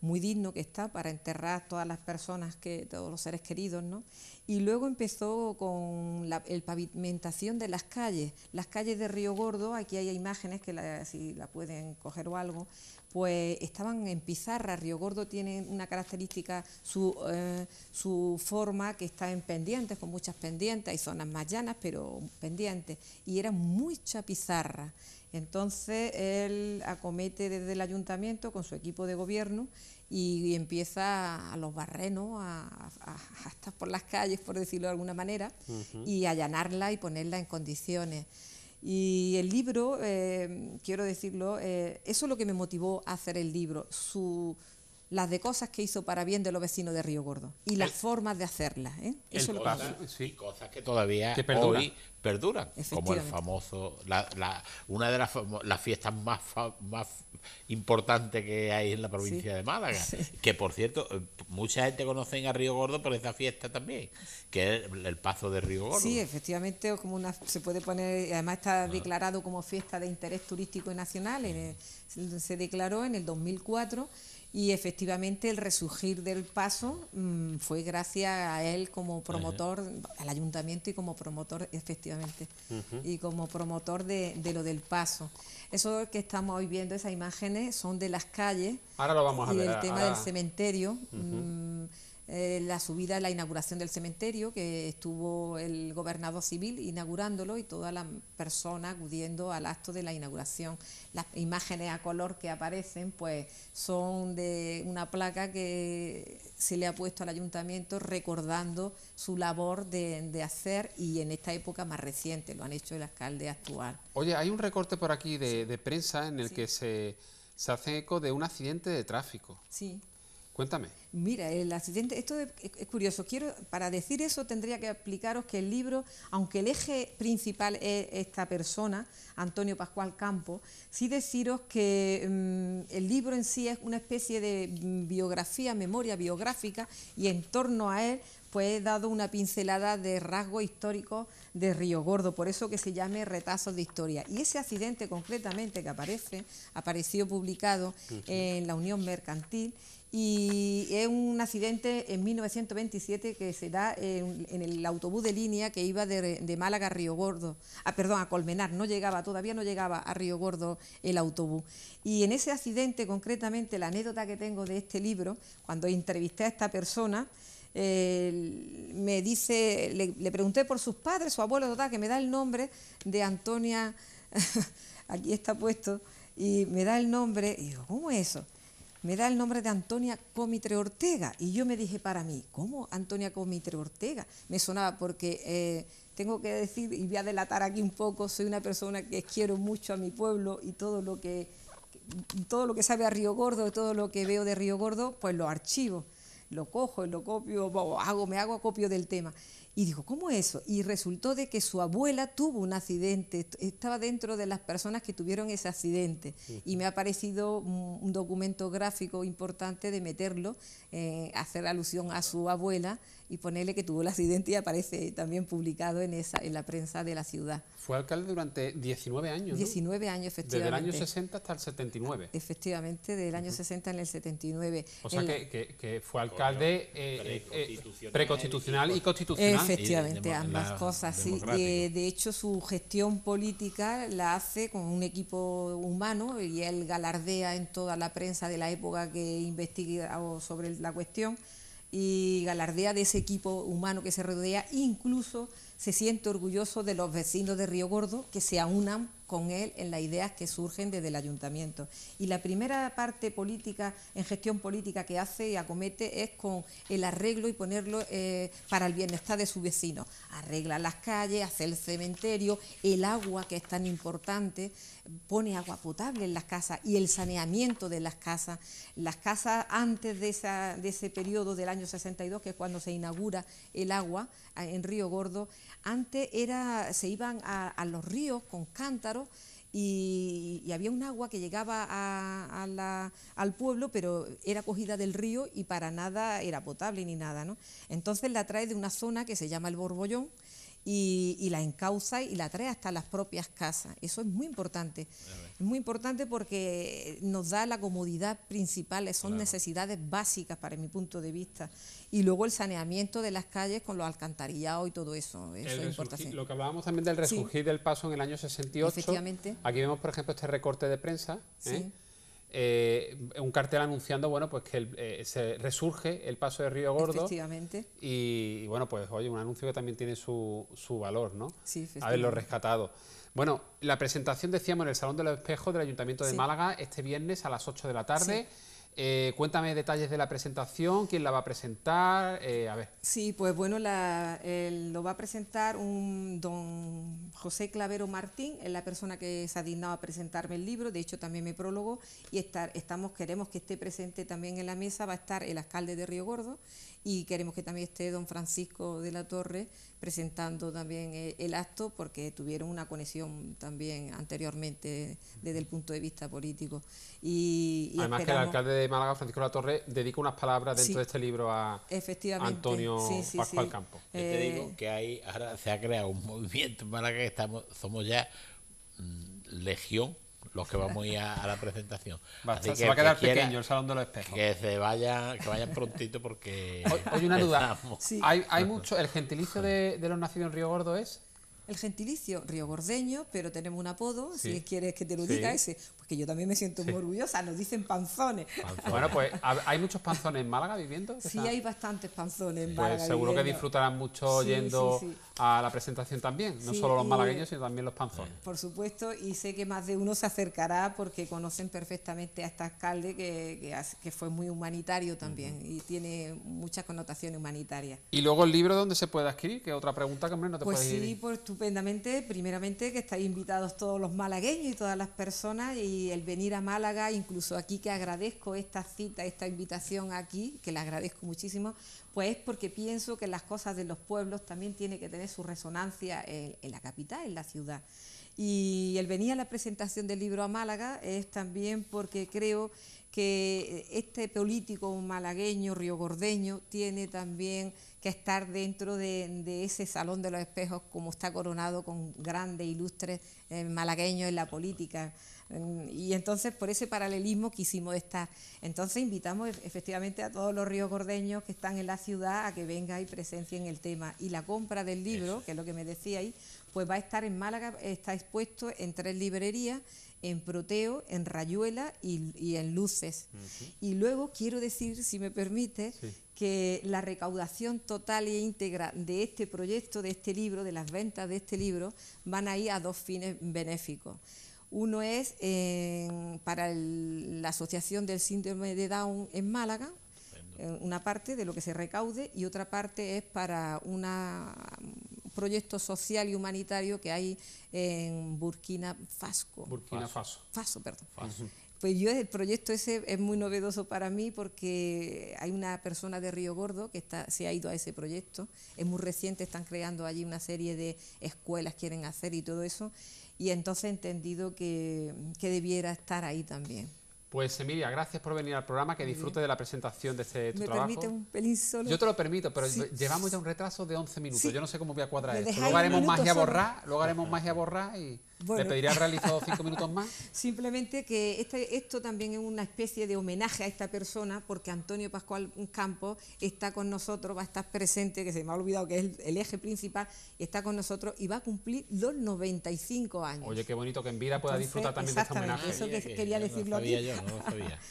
muy digno que está para enterrar todas las personas, que, todos los seres queridos, ¿no? Y luego empezó con la el pavimentación de las calles, las calles de Río Gordo, aquí hay imágenes que la, si la pueden coger o algo, pues estaban en pizarra, Río Gordo tiene una característica, su, eh, su forma que está en pendientes, con muchas pendientes, hay zonas más llanas, pero pendientes, y era mucha pizarra. Entonces él acomete desde el ayuntamiento con su equipo de gobierno y, empieza a los barrenos, a, hasta por las calles, por decirlo de alguna manera, y a y allanarla y ponerla en condiciones. Y el libro, eh, quiero decirlo, eh, eso es lo que me motivó a hacer el libro, las de cosas que hizo para bien de los vecinos de Río Gordo y las formas de hacerlas. ¿eh? cosas que todavía hoy perduran, como el famoso, la, una de las, fiestas más, más importantes que hay en la provincia de Málaga, que por cierto, eh, mucha gente conoce a Río Gordo por esa fiesta también, que es el, paso de Río Gordo. Sí, efectivamente, como una, se puede poner, además está ah. declarado como fiesta de interés turístico y nacional, se declaró en el 2004 y efectivamente el resurgir del paso mm, fue gracias a él como promotor, al ayuntamiento y como promotor, efectivamente, y como promotor de, lo del paso. Eso que estamos hoy viendo, esas imágenes, son de las calles. Ahora vamos y ver. el tema del cementerio la subida, la inauguración del cementerio, que estuvo el gobernador civil inaugurándolo y toda la persona acudiendo al acto de la inauguración. Las imágenes a color que aparecen pues son de una placa que se le ha puesto al ayuntamiento recordando su labor de, hacer y en esta época más reciente, lo han hecho el alcalde actual. Oye, hay un recorte por aquí de, prensa en el que se, se hace eco de un accidente de tráfico. Sí. Cuéntame. Mira, el accidente, esto es, curioso. Quiero, para decir eso tendría que explicaros que el libro, aunque el eje principal es esta persona, Antonio Pascual Campo, sí deciros que mm, el libro en sí es una especie de mm, biografía, memoria biográfica, y en torno a él, pues he dado una pincelada de rasgos históricos de Río Gordo, por eso que se llame Retazos de Historia. Y ese accidente concretamente que aparece, apareció publicado en la Unión Mercantil y es un accidente en 1927 que se da en, el autobús de línea que iba de, Málaga a Río Gordo, ah, perdón, a Colmenar, no llegaba, todavía no llegaba a Río Gordo el autobús. Y en ese accidente, concretamente, la anécdota que tengo de este libro, cuando entrevisté a esta persona, eh, me dice, le, pregunté por sus padres, su abuelo, total, que me da el nombre de Antonia, aquí está puesto, y me da el nombre, y digo, ¿cómo es eso? me da el nombre de Antonia Comitre Ortega. Y yo me dije para mí, ¿cómo Antonia Comitre Ortega? Me sonaba porque eh, tengo que decir, y voy a delatar aquí un poco, soy una persona que quiero mucho a mi pueblo y todo lo que, todo lo que sabe a Río Gordo, todo lo que veo de Río Gordo, pues lo archivo, lo cojo lo copio, hago, me hago copio del tema. Y dijo, ¿cómo eso? Y resultó de que su abuela tuvo un accidente, estaba dentro de las personas que tuvieron ese accidente. Y me ha parecido un, documento gráfico importante de meterlo, eh, hacer alusión a su abuela y ponerle que tuvo la accidente y aparece también publicado en, esa, en la prensa de la ciudad. Fue alcalde durante 19 años. ¿no? 19 años, ah, efectivamente. Desde el año 60 hasta el 79. Efectivamente, del año 60 en el 79. O sea, que, fue alcalde eh, eh, eh, preconstitucional y constitucional. Efectivamente, ambas cosas, de hecho, su gestión política la hace con un equipo humano y él galardea en toda la prensa de la época que investiga sobre la cuestión y galardea de ese equipo humano que se rodea. Incluso se siente orgulloso de los vecinos de Río Gordo que se aunan con él en las ideas que surgen desde el ayuntamiento. Y la primera parte política, en gestión política que hace y acomete es con el arreglo y ponerlo eh, para el bienestar de su vecino. Arregla las calles, hace el cementerio, el agua que es tan importante, pone agua potable en las casas y el saneamiento de las casas. Las casas antes de, esa, de ese periodo del año 62, que es cuando se inaugura el agua ah, en Río Gordo, antes era, se iban a, a los ríos con cántaros, y, había un agua que llegaba al pueblo, pero era cogida del río y para nada era potable ni nada. ¿no? Entonces la trae de una zona que se llama el Borbollón, y, la encausa y la trae hasta las propias casas. Eso es muy importante. Es muy importante porque nos da la comodidad principal, son necesidades básicas para mi punto de vista. Y luego el saneamiento de las calles con los alcantarillados y todo eso. eso es importante. Lo que hablábamos también del resurgir del paso en el año 68. Aquí vemos, por ejemplo, este recorte de prensa. ¿eh? Sí. Eh, un cartel anunciando bueno pues que eh, se resurge el paso de Río Gordo Y, bueno pues oye un anuncio que también tiene su, su valor no sí, haberlo rescatado bueno la presentación decíamos en el salón de los espejos del ayuntamiento de Málaga este viernes a las 8 de la tarde eh, cuéntame detalles de la presentación, quién la va a presentar, eh, a ver. Sí, pues bueno, lo va a presentar un don José Clavero Martín, es la persona que se ha dignado a presentarme el libro, de hecho también me prólogo, y estar, estamos, queremos que esté presente también en la mesa, va a estar el alcalde de Río Gordo y queremos que también esté don Francisco de la Torre presentando también eh, el acto porque tuvieron una conexión también anteriormente desde el punto de vista político. Y, Además que el alcalde de Málaga, Francisco de la Torre, dedica unas palabras dentro de este libro a Antonio Pascual Campo. Yo te digo eh, que hay, ahora se ha creado un movimiento para que estamos, somos ya mm, legión los que vamos a a, la presentación. se va a quedar pequeño el salón de los espejos. Que se vaya, que vayan prontito porque. Oye, una duda. ¿Hay, mucho. ¿El gentilicio de, los nacidos en Río Gordo es? el gentilicio Río Gordeño, pero tenemos un apodo, si quieres que te lo diga ese, porque yo también me siento muy orgullosa, nos dicen panzones. Bueno, pues hay muchos panzones en Málaga viviendo. Sí, hay bastantes panzones en pues Málaga. Pues seguro que disfrutarán mucho yendo a la presentación también, no solo los malagueños, sino también los panzones. Por supuesto, y sé que más de uno se acercará porque conocen perfectamente a este alcalde que, que, fue muy humanitario también y tiene muchas connotaciones humanitarias. Y luego el libro donde se puede adquirir, que otra pregunta que hombre, no te pues sí, pues estupendamente, primeramente que estáis invitados todos los malagueños y todas las personas y el venir a Málaga, incluso aquí que agradezco esta cita, esta invitación aquí, que la agradezco muchísimo, pues porque pienso que las cosas de los pueblos también tienen que tener su resonancia en, la capital, en la ciudad. Y el venir a la presentación del libro a Málaga es también porque creo que este político malagueño, riogordeño, tiene también que estar dentro de, ese salón de los espejos como está coronado con grandes ilustres eh, malagueños en la política. Y entonces, por ese paralelismo quisimos estar Entonces, invitamos e-, efectivamente a todos los ríos gordeños que están en la ciudad a que venga y presencien el tema. Y la compra del libro, que es lo que me decíais, pues va a estar en Málaga, está expuesto en tres librerías en Proteo, en Rayuela y, en Luces. Y luego quiero decir, si me permite, que la recaudación total e íntegra de este proyecto, de este libro, de las ventas de este libro, van a ir a dos fines benéficos. Uno es eh, para la Asociación del Síndrome de Down en Málaga, eh, una parte de lo que se recaude y otra parte es para un proyecto social y humanitario que hay en Burkina Faso. Burkina Faso. Faso, perdón. Pues yo el proyecto ese es muy novedoso para mí porque hay una persona de Río Gordo que se ha ido a ese proyecto, es muy reciente, están creando allí una serie de escuelas, quieren hacer y todo eso, y entonces he entendido que, que debiera estar ahí también. Pues Emilia, gracias por venir al programa, que disfrute de la presentación de este tu ¿Me permite un pelín solo? Yo te lo permito, pero llevamos ya un retraso de 11 minutos. Yo no sé cómo voy a cuadrar esto. Luego haremos y a borrar, luego haremos más a borrar y... Te ¿Le pediría realizado cinco minutos más? Simplemente que este, esto también es una especie de homenaje a esta persona, porque Antonio Pascual Campos está con nosotros, va a estar presente, que se me ha olvidado que es el, eje principal, está con nosotros y va a cumplir los 95 años. Oye, qué bonito que en pueda disfrutar también de este homenaje. Eso quería decirlo aquí.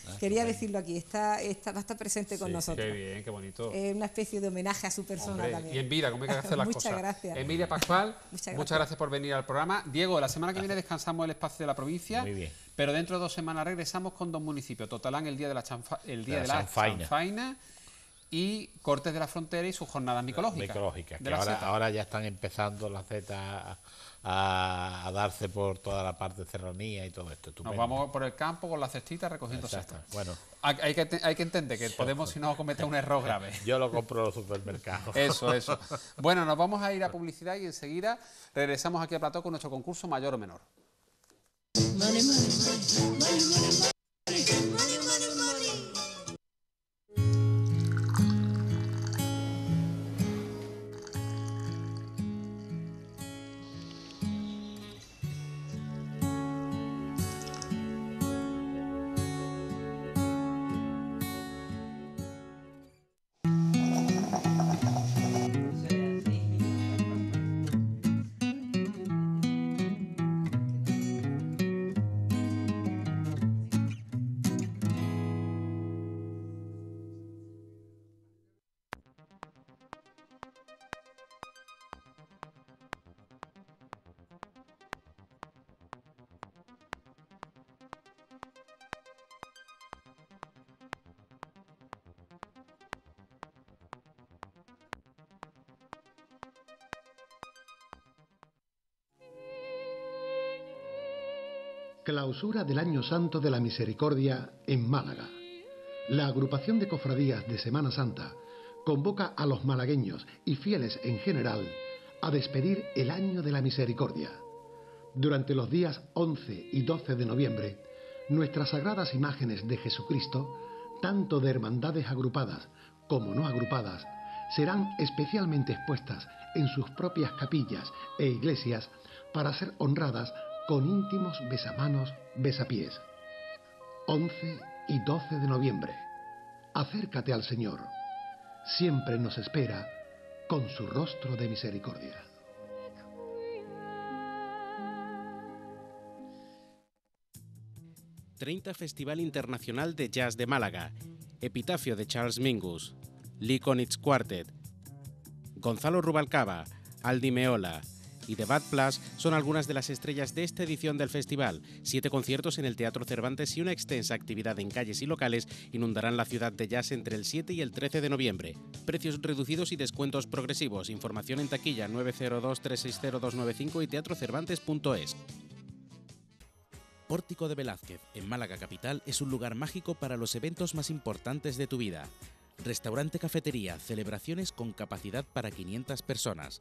Ah, quería decirlo aquí, está, va a estar presente con nosotros. Qué bien, qué bonito. Es una especie de homenaje a su persona también. Y Envira, ¿cómo hay que hacer las cosas? Muchas gracias. Emilia Pascual, muchas gracias. por venir al programa. Diego, la semana que viene descansamos el espacio de la provincia. Pero dentro de dos semanas regresamos con dos municipios. Totalán el día de la, el día de, la, chanfaina. y Cortes de la Frontera y sus jornadas micológicas. Micológicas, ahora, ahora, ya están empezando las zetas a, darse por toda la parte de y todo esto. Nos vamos por el campo con la cestita recogiendo cestas. Bueno. Hay que, hay que entender que podemos, si no, cometer un error grave. Yo lo compro en los supermercados. Eso, eso. Bueno, nos vamos a ir a publicidad y enseguida regresamos aquí a Plató con nuestro concurso mayor o menor. clausura del Año Santo de la Misericordia en Málaga. La agrupación de cofradías de Semana Santa convoca a los malagueños y fieles en general a despedir el Año de la Misericordia. Durante los días 11 y 12 de noviembre, nuestras sagradas imágenes de Jesucristo, tanto de hermandades agrupadas como no agrupadas, serán especialmente expuestas en sus propias capillas e iglesias para ser honradas con íntimos besamanos, besapiés. 11 y 12 de noviembre. Acércate al Señor. Siempre nos espera con su rostro de misericordia. ...30 Festival Internacional de Jazz de Málaga... ...Epitafio de Charles Mingus... ...Lee Quartet... ...Gonzalo Rubalcaba... ...Aldi Meola y The Bad Plus son algunas de las estrellas de esta edición del festival. Siete conciertos en el Teatro Cervantes y una extensa actividad en calles y locales inundarán la ciudad de jazz entre el 7 y el 13 de noviembre. Precios reducidos y descuentos progresivos. Información en taquilla 902-360-295 y teatrocervantes.es. Pórtico de Velázquez, en Málaga Capital, es un lugar mágico para los eventos más importantes de tu vida restaurante cafetería, celebraciones con capacidad para 500 personas.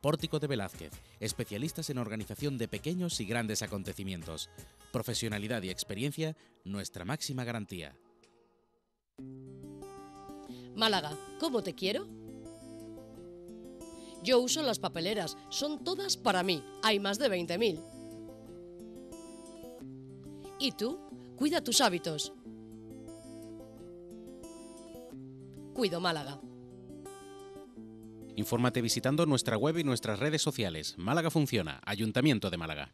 Pórtico de Velázquez, especialistas en organización de pequeños y grandes acontecimientos. Profesionalidad y experiencia, nuestra máxima garantía. Málaga, ¿cómo te quiero? Yo uso las papeleras, son todas para mí, hay más de 20.000. ¿Y tú? Cuida tus hábitos. Cuido Málaga. Infórmate visitando nuestra web y nuestras redes sociales. Málaga Funciona, Ayuntamiento de Málaga.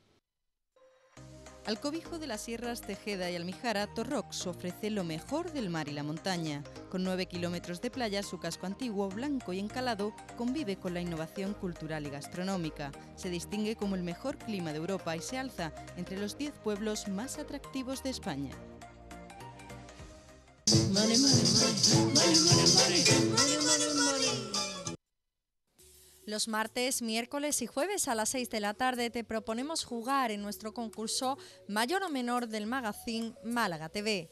Al cobijo de las sierras Tejeda y Almijara, Torrox ofrece lo mejor del mar y la montaña. Con 9 kilómetros de playa, su casco antiguo, blanco y encalado convive con la innovación cultural y gastronómica. Se distingue como el mejor clima de Europa y se alza entre los 10 pueblos más atractivos de España. Los martes, miércoles y jueves a las 6 de la tarde te proponemos jugar en nuestro concurso mayor o menor del magazine Málaga TV.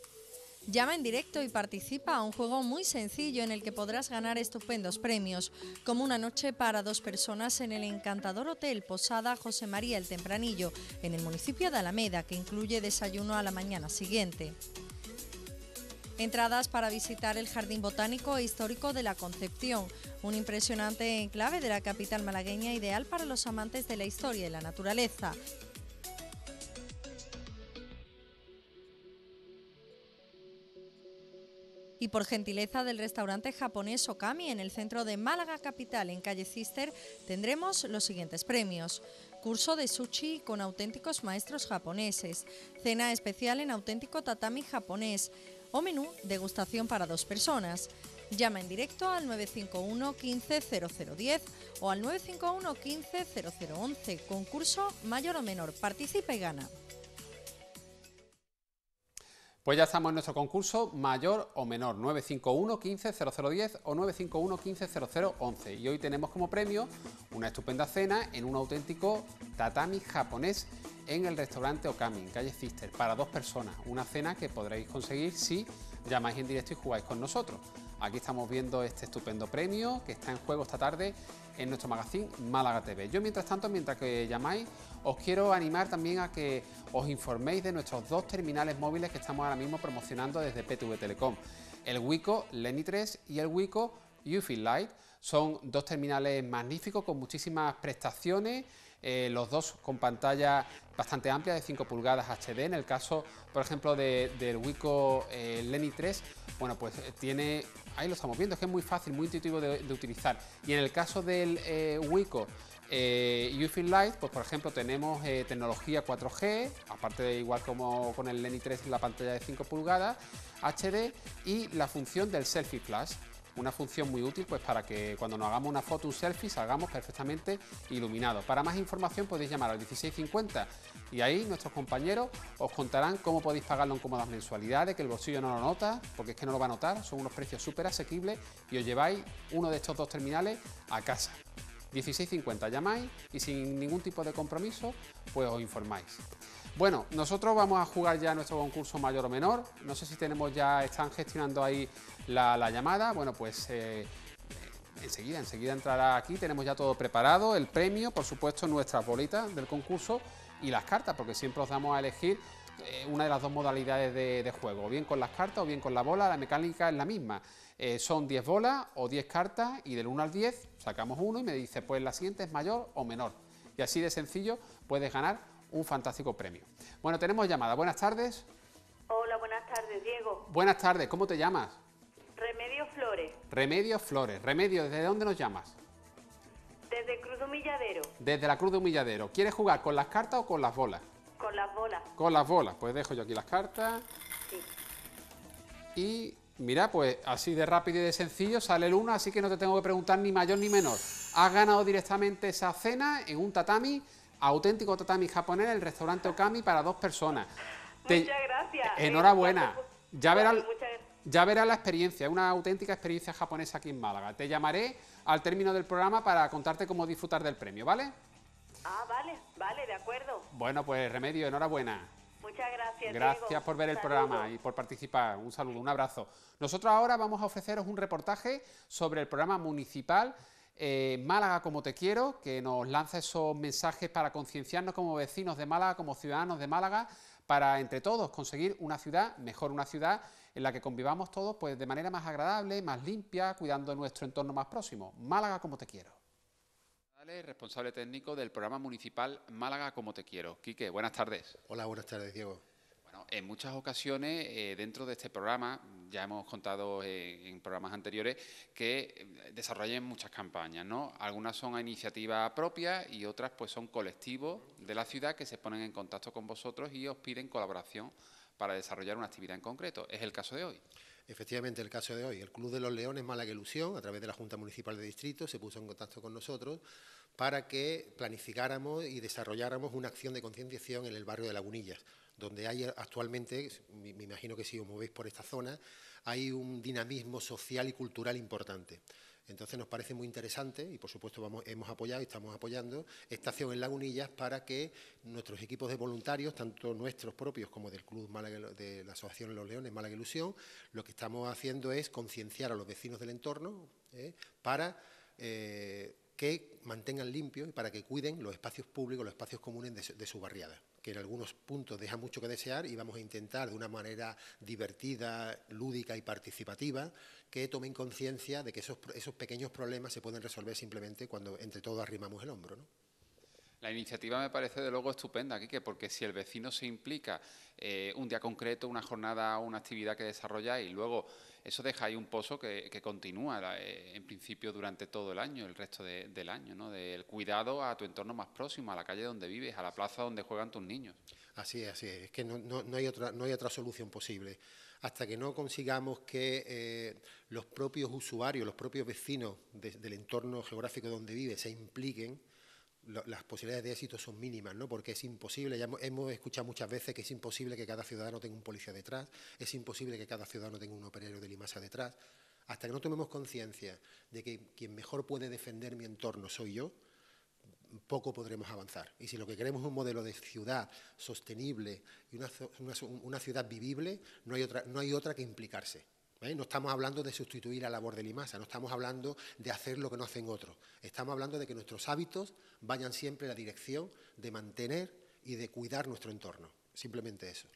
Llama en directo y participa a un juego muy sencillo en el que podrás ganar estupendos premios, como una noche para dos personas en el encantador hotel Posada José María el Tempranillo, en el municipio de Alameda, que incluye desayuno a la mañana siguiente. Entradas para visitar el Jardín Botánico e Histórico de la Concepción, un impresionante enclave de la capital malagueña ideal para los amantes de la historia y la naturaleza. y por gentileza del restaurante japonés Okami en el centro de Málaga Capital, en calle Cister, tendremos los siguientes premios. Curso de sushi con auténticos maestros japoneses, cena especial en auténtico tatami japonés, o menú degustación para dos personas. Llama en directo al 951 150010 o al 951 150011. Concurso mayor o menor. Participa y gana. Pues ya estamos en nuestro concurso mayor o menor, 951 150010 o 951 150011. Y hoy tenemos como premio una estupenda cena en un auténtico tatami japonés en el restaurante Okami, en calle Cister, para dos personas. Una cena que podréis conseguir si llamáis en directo y jugáis con nosotros. Aquí estamos viendo este estupendo premio que está en juego esta tarde en nuestro magazine Málaga TV. Yo mientras tanto, mientras que llamáis, os quiero animar también a que os informéis de nuestros dos terminales móviles que estamos ahora mismo promocionando desde PTV Telecom. El Wico Leni 3 y el Wico UFI Lite. Son dos terminales magníficos con muchísimas prestaciones, eh, los dos con pantalla bastante amplia de 5 pulgadas HD. En el caso, por ejemplo, del Wico eh, Leni 3, bueno, pues eh, tiene, ahí lo estamos viendo, es que es muy fácil, muy intuitivo de, utilizar. Y en el caso del eh, Wico Feel Light, pues por ejemplo tenemos tecnología 4G, aparte de igual como con el Leni 3 la pantalla de 5 pulgadas, HD y la función del Selfie Plus una función muy útil pues para que cuando nos hagamos una foto, un selfie, salgamos perfectamente iluminados. Para más información podéis llamar al 1650 y ahí nuestros compañeros os contarán cómo podéis pagarlo en cómodas mensualidades, que el bolsillo no lo nota, porque es que no lo va a notar, son unos precios súper asequibles y os lleváis uno de estos dos terminales a casa. 1650 llamáis y sin ningún tipo de compromiso pues os informáis. Bueno, nosotros vamos a jugar ya nuestro concurso mayor o menor. No sé si tenemos ya, están gestionando ahí la, llamada. Bueno, pues eh, enseguida, enseguida entrará aquí. Tenemos ya todo preparado, el premio, por supuesto, nuestras bolitas del concurso y las cartas, porque siempre os damos a elegir eh, una de las dos modalidades de, juego, bien con las cartas o bien con la bola, la mecánica es la misma. Eh, son 10 bolas o 10 cartas y del 1 al 10 sacamos uno y me dice, pues la siguiente es mayor o menor. Y así de sencillo puedes ganar un fantástico premio. Bueno, tenemos llamada. Buenas tardes. Hola, buenas tardes, Diego. Buenas tardes, ¿cómo te llamas? Remedios Flores. Remedios Flores. Remedios, ¿desde dónde nos llamas? Desde Cruz de Humilladero. Desde la Cruz de Humilladero. ¿Quieres jugar con las cartas o con las bolas? Con las bolas. Con las bolas. Pues dejo yo aquí las cartas. Sí. Y mira, pues así de rápido y de sencillo sale el 1, así que no te tengo que preguntar ni mayor ni menor. Has ganado directamente esa cena en un tatami, auténtico tatami japonés, el restaurante Okami para dos personas. Muchas gracias. Enhorabuena. Eh, ya verán. Ya verás la experiencia, una auténtica experiencia japonesa aquí en Málaga. Te llamaré al término del programa para contarte cómo disfrutar del premio, ¿vale? Ah, vale, vale, de acuerdo. Bueno, pues Remedio, enhorabuena. Muchas gracias. Gracias por ver el programa y por participar. Un saludo, un abrazo. Nosotros ahora vamos a ofreceros un reportaje sobre el programa municipal eh, Málaga como te quiero, que nos lanza esos mensajes para concienciarnos como vecinos de Málaga, como ciudadanos de Málaga, para entre todos conseguir una ciudad mejor, una ciudad en la que convivamos todos pues, de manera más agradable, más limpia, cuidando nuestro entorno más próximo. Málaga como te quiero. responsable técnico del programa municipal Málaga como te quiero. Quique, buenas tardes. Hola, buenas tardes, Diego. Bueno, en muchas ocasiones eh, dentro de este programa, ya hemos contado eh, en programas anteriores, que eh, desarrollen muchas campañas, ¿no? Algunas son a iniciativa propia y otras pues son colectivos de la ciudad que se ponen en contacto con vosotros y os piden colaboración para desarrollar una actividad en concreto. Es el caso de hoy. Efectivamente, el caso de hoy. El Club de los Leones Málaga Ilusión, a través de la Junta Municipal de Distrito, se puso en contacto con nosotros para que planificáramos y desarrolláramos una acción de concienciación en el barrio de Lagunillas, donde hay actualmente, me imagino que si os movéis por esta zona, hay un dinamismo social y cultural importante. Entonces nos parece muy interesante y por supuesto hemos apoyado y estamos apoyando esta acción en Lagunillas para que nuestros equipos de voluntarios, tanto nuestros propios como del Club de la Asociación Los Leones Málaga Ilusión, lo que estamos haciendo es concienciar a los vecinos del entorno ¿eh? para... Eh, que mantengan limpios y para que cuiden los espacios públicos, los espacios comunes de su, barriada, que en algunos puntos deja mucho que desear y vamos a intentar de una manera divertida, lúdica y participativa que tomen conciencia de que esos, esos pequeños problemas se pueden resolver simplemente cuando entre todos arrimamos el hombro. ¿no? La iniciativa me parece de luego estupenda, Quique, porque si el vecino se implica eh, un día concreto, una jornada o una actividad que desarrolla y luego eso deja ahí un pozo que, que continúa eh, en principio durante todo el año, el resto del año, ¿no? Del cuidado a tu entorno más próximo, a la calle donde vives, a la plaza donde juegan tus niños. Así es, así es. Es que no, no, no hay, otra, no hay otra solución posible hasta que no consigamos que eh, los propios usuarios, los propios vecinos del entorno geográfico donde vive se impliquen, las posibilidades de éxito son mínimas, ¿no? porque es imposible, ya hemos, escuchado muchas veces que es imposible que cada ciudadano tenga un policía detrás, es imposible que cada ciudadano tenga un operario de Limasa detrás. Hasta que no tomemos conciencia de que quien mejor puede defender mi entorno soy yo, poco podremos avanzar. Y si lo que queremos es un modelo de ciudad sostenible y una, ciudad vivible, no hay otra, no hay otra que implicarse. ¿eh? No estamos hablando de sustituir a la labor de Limasa, no estamos hablando de hacer lo que no hacen otros. Estamos hablando de que nuestros hábitos vayan siempre en la dirección de mantener y de cuidar nuestro entorno. Simplemente eso.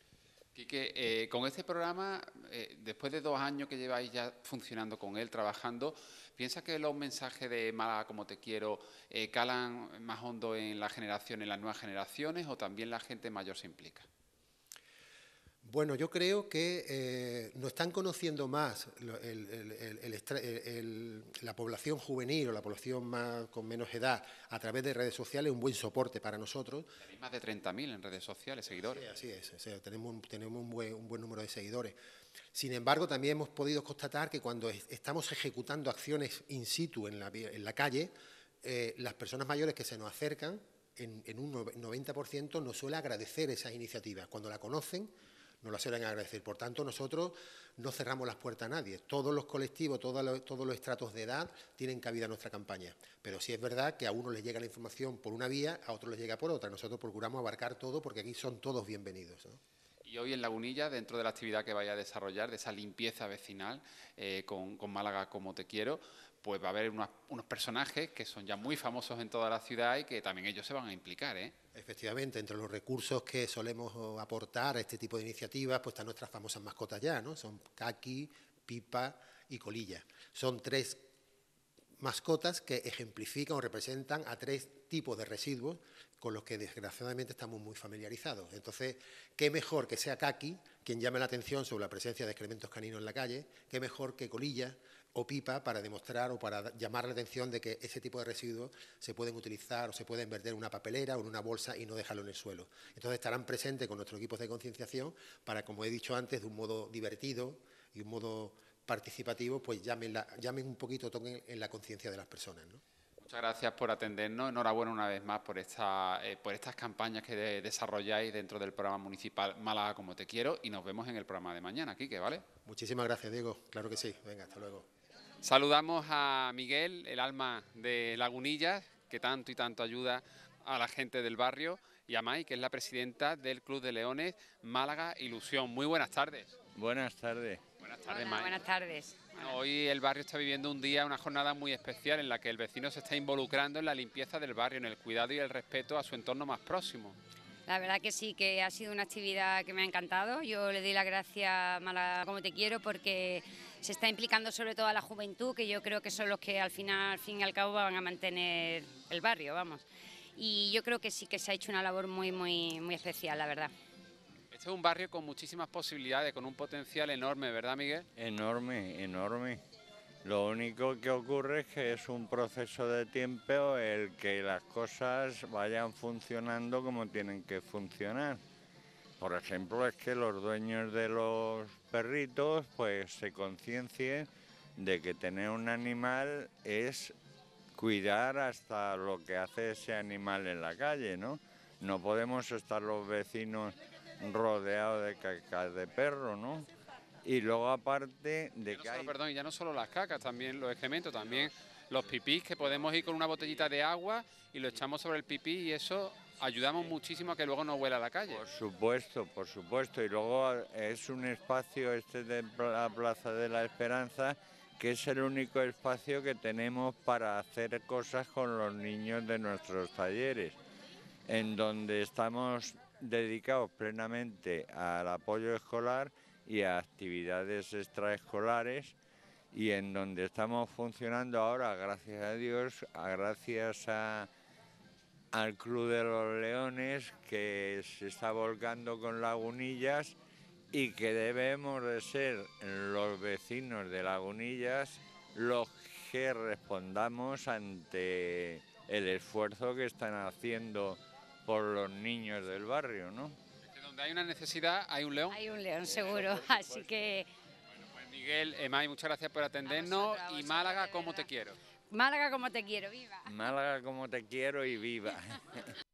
Eh, con este programa, eh, después de dos años que lleváis ya funcionando con él, trabajando, ¿piensa que los mensajes de Mala como te quiero eh, calan más hondo en la generación, en las nuevas generaciones, o también la gente mayor se implica? Bueno, yo creo que eh, nos están conociendo más la población juvenil o la población con menos edad a través de redes sociales, un buen soporte para nosotros. Hay más de 30.000 en redes sociales, seguidores. Sí, así es, tenemos, un, buen, número de seguidores. Sin embargo, también hemos podido constatar que cuando estamos ejecutando acciones in situ en la, calle, eh, las personas mayores que se nos acercan, en, en un 90% nos suele agradecer esas iniciativas. Cuando la conocen no lo suelen agradecer. Por tanto, nosotros no cerramos las puertas a nadie. Todos los colectivos, todos los, estratos de edad tienen cabida en nuestra campaña. Pero sí es verdad que a uno les llega la información por una vía, a otro les llega por otra. Nosotros procuramos abarcar todo porque aquí son todos bienvenidos. Y hoy en Lagunilla, dentro de la actividad que vaya a desarrollar, de esa limpieza vecinal eh, con, con Málaga como te quiero, pues va a haber unos personajes que son ya muy famosos en toda la ciudad y que también ellos se van a implicar. ¿eh? Efectivamente, entre los recursos que solemos aportar a este tipo de iniciativas, pues están nuestras famosas mascotas ya, ¿no? Son Kaki, Pipa y Colilla. Son tres mascotas que ejemplifican o representan a tres tipos de residuos con los que desgraciadamente estamos muy familiarizados. Entonces, qué mejor que sea Kaki quien llame la atención sobre la presencia de excrementos caninos en la calle, qué mejor que Colilla o pipa para demostrar o para llamar la atención de que ese tipo de residuos se pueden utilizar o se pueden verter en una papelera o en una bolsa y no dejarlo en el suelo. Entonces estarán presentes con nuestros equipos de concienciación para, como he dicho antes, de un modo divertido y un modo participativo, pues llamen, un poquito, toquen en la conciencia de las personas. Muchas gracias por atendernos. Enhorabuena una vez más por, esta, eh, por estas campañas que desarrolláis dentro del programa municipal Málaga como te quiero y nos vemos en el programa de mañana, Quique, ¿vale? Muchísimas gracias, Diego. Claro que sí. Venga, hasta luego. Saludamos a Miguel, el alma de Lagunillas, que tanto y tanto ayuda a la gente del barrio, y a Mai, que es la presidenta del Club de Leones Málaga Ilusión. Muy buenas tardes. Buenas tardes. Buenas tardes, Buenas tardes. hoy el barrio está viviendo un día, una jornada muy especial en la que el vecino se está involucrando en la limpieza del barrio, en el cuidado y el respeto a su entorno más próximo. La verdad que sí, que ha sido una actividad que me ha encantado. Yo le doy las gracias, Málaga, como te quiero, porque se está implicando sobre todo a la juventud, que yo creo que son los que al final, al fin y al cabo, van a mantener el barrio, vamos. Y yo creo que sí que se ha hecho una labor muy, muy, muy especial, la verdad. Este es un barrio con muchísimas posibilidades, con un potencial enorme, ¿verdad, Miguel? Enorme, enorme. Lo único que ocurre es que es un proceso de tiempo el que las cosas vayan funcionando como tienen que funcionar. Por ejemplo, es que los dueños de los perritos pues se conciencien de que tener un animal es cuidar hasta lo que hace ese animal en la calle, ¿no? No podemos estar los vecinos rodeados de cacas de perro, ¿no? Y luego aparte de que Perdón, ya no solo las cacas, también los excrementos, también los pipís, que podemos ir con una botellita de agua y lo echamos sobre el pipí y eso ayudamos muchísimo a que luego no a la calle. Por supuesto, por supuesto. Y luego es un espacio, este de la Plaza de la Esperanza, que es el único espacio que tenemos para hacer cosas con los niños de nuestros talleres, en donde estamos dedicados plenamente al apoyo escolar y a actividades extraescolares y en donde estamos funcionando ahora, gracias a Dios, gracias a al Club de los Leones que se está volcando con Lagunillas y que debemos de ser los vecinos de Lagunillas los que respondamos ante el esfuerzo que están haciendo por los niños del barrio, ¿no? donde hay una necesidad hay un león. Hay un león seguro, pues, así que... Pues, Miguel, Emay, muchas gracias por atendernos y Málaga, ¿cómo te quiero? Málaga como te quiero, viva. Málaga como te quiero y viva.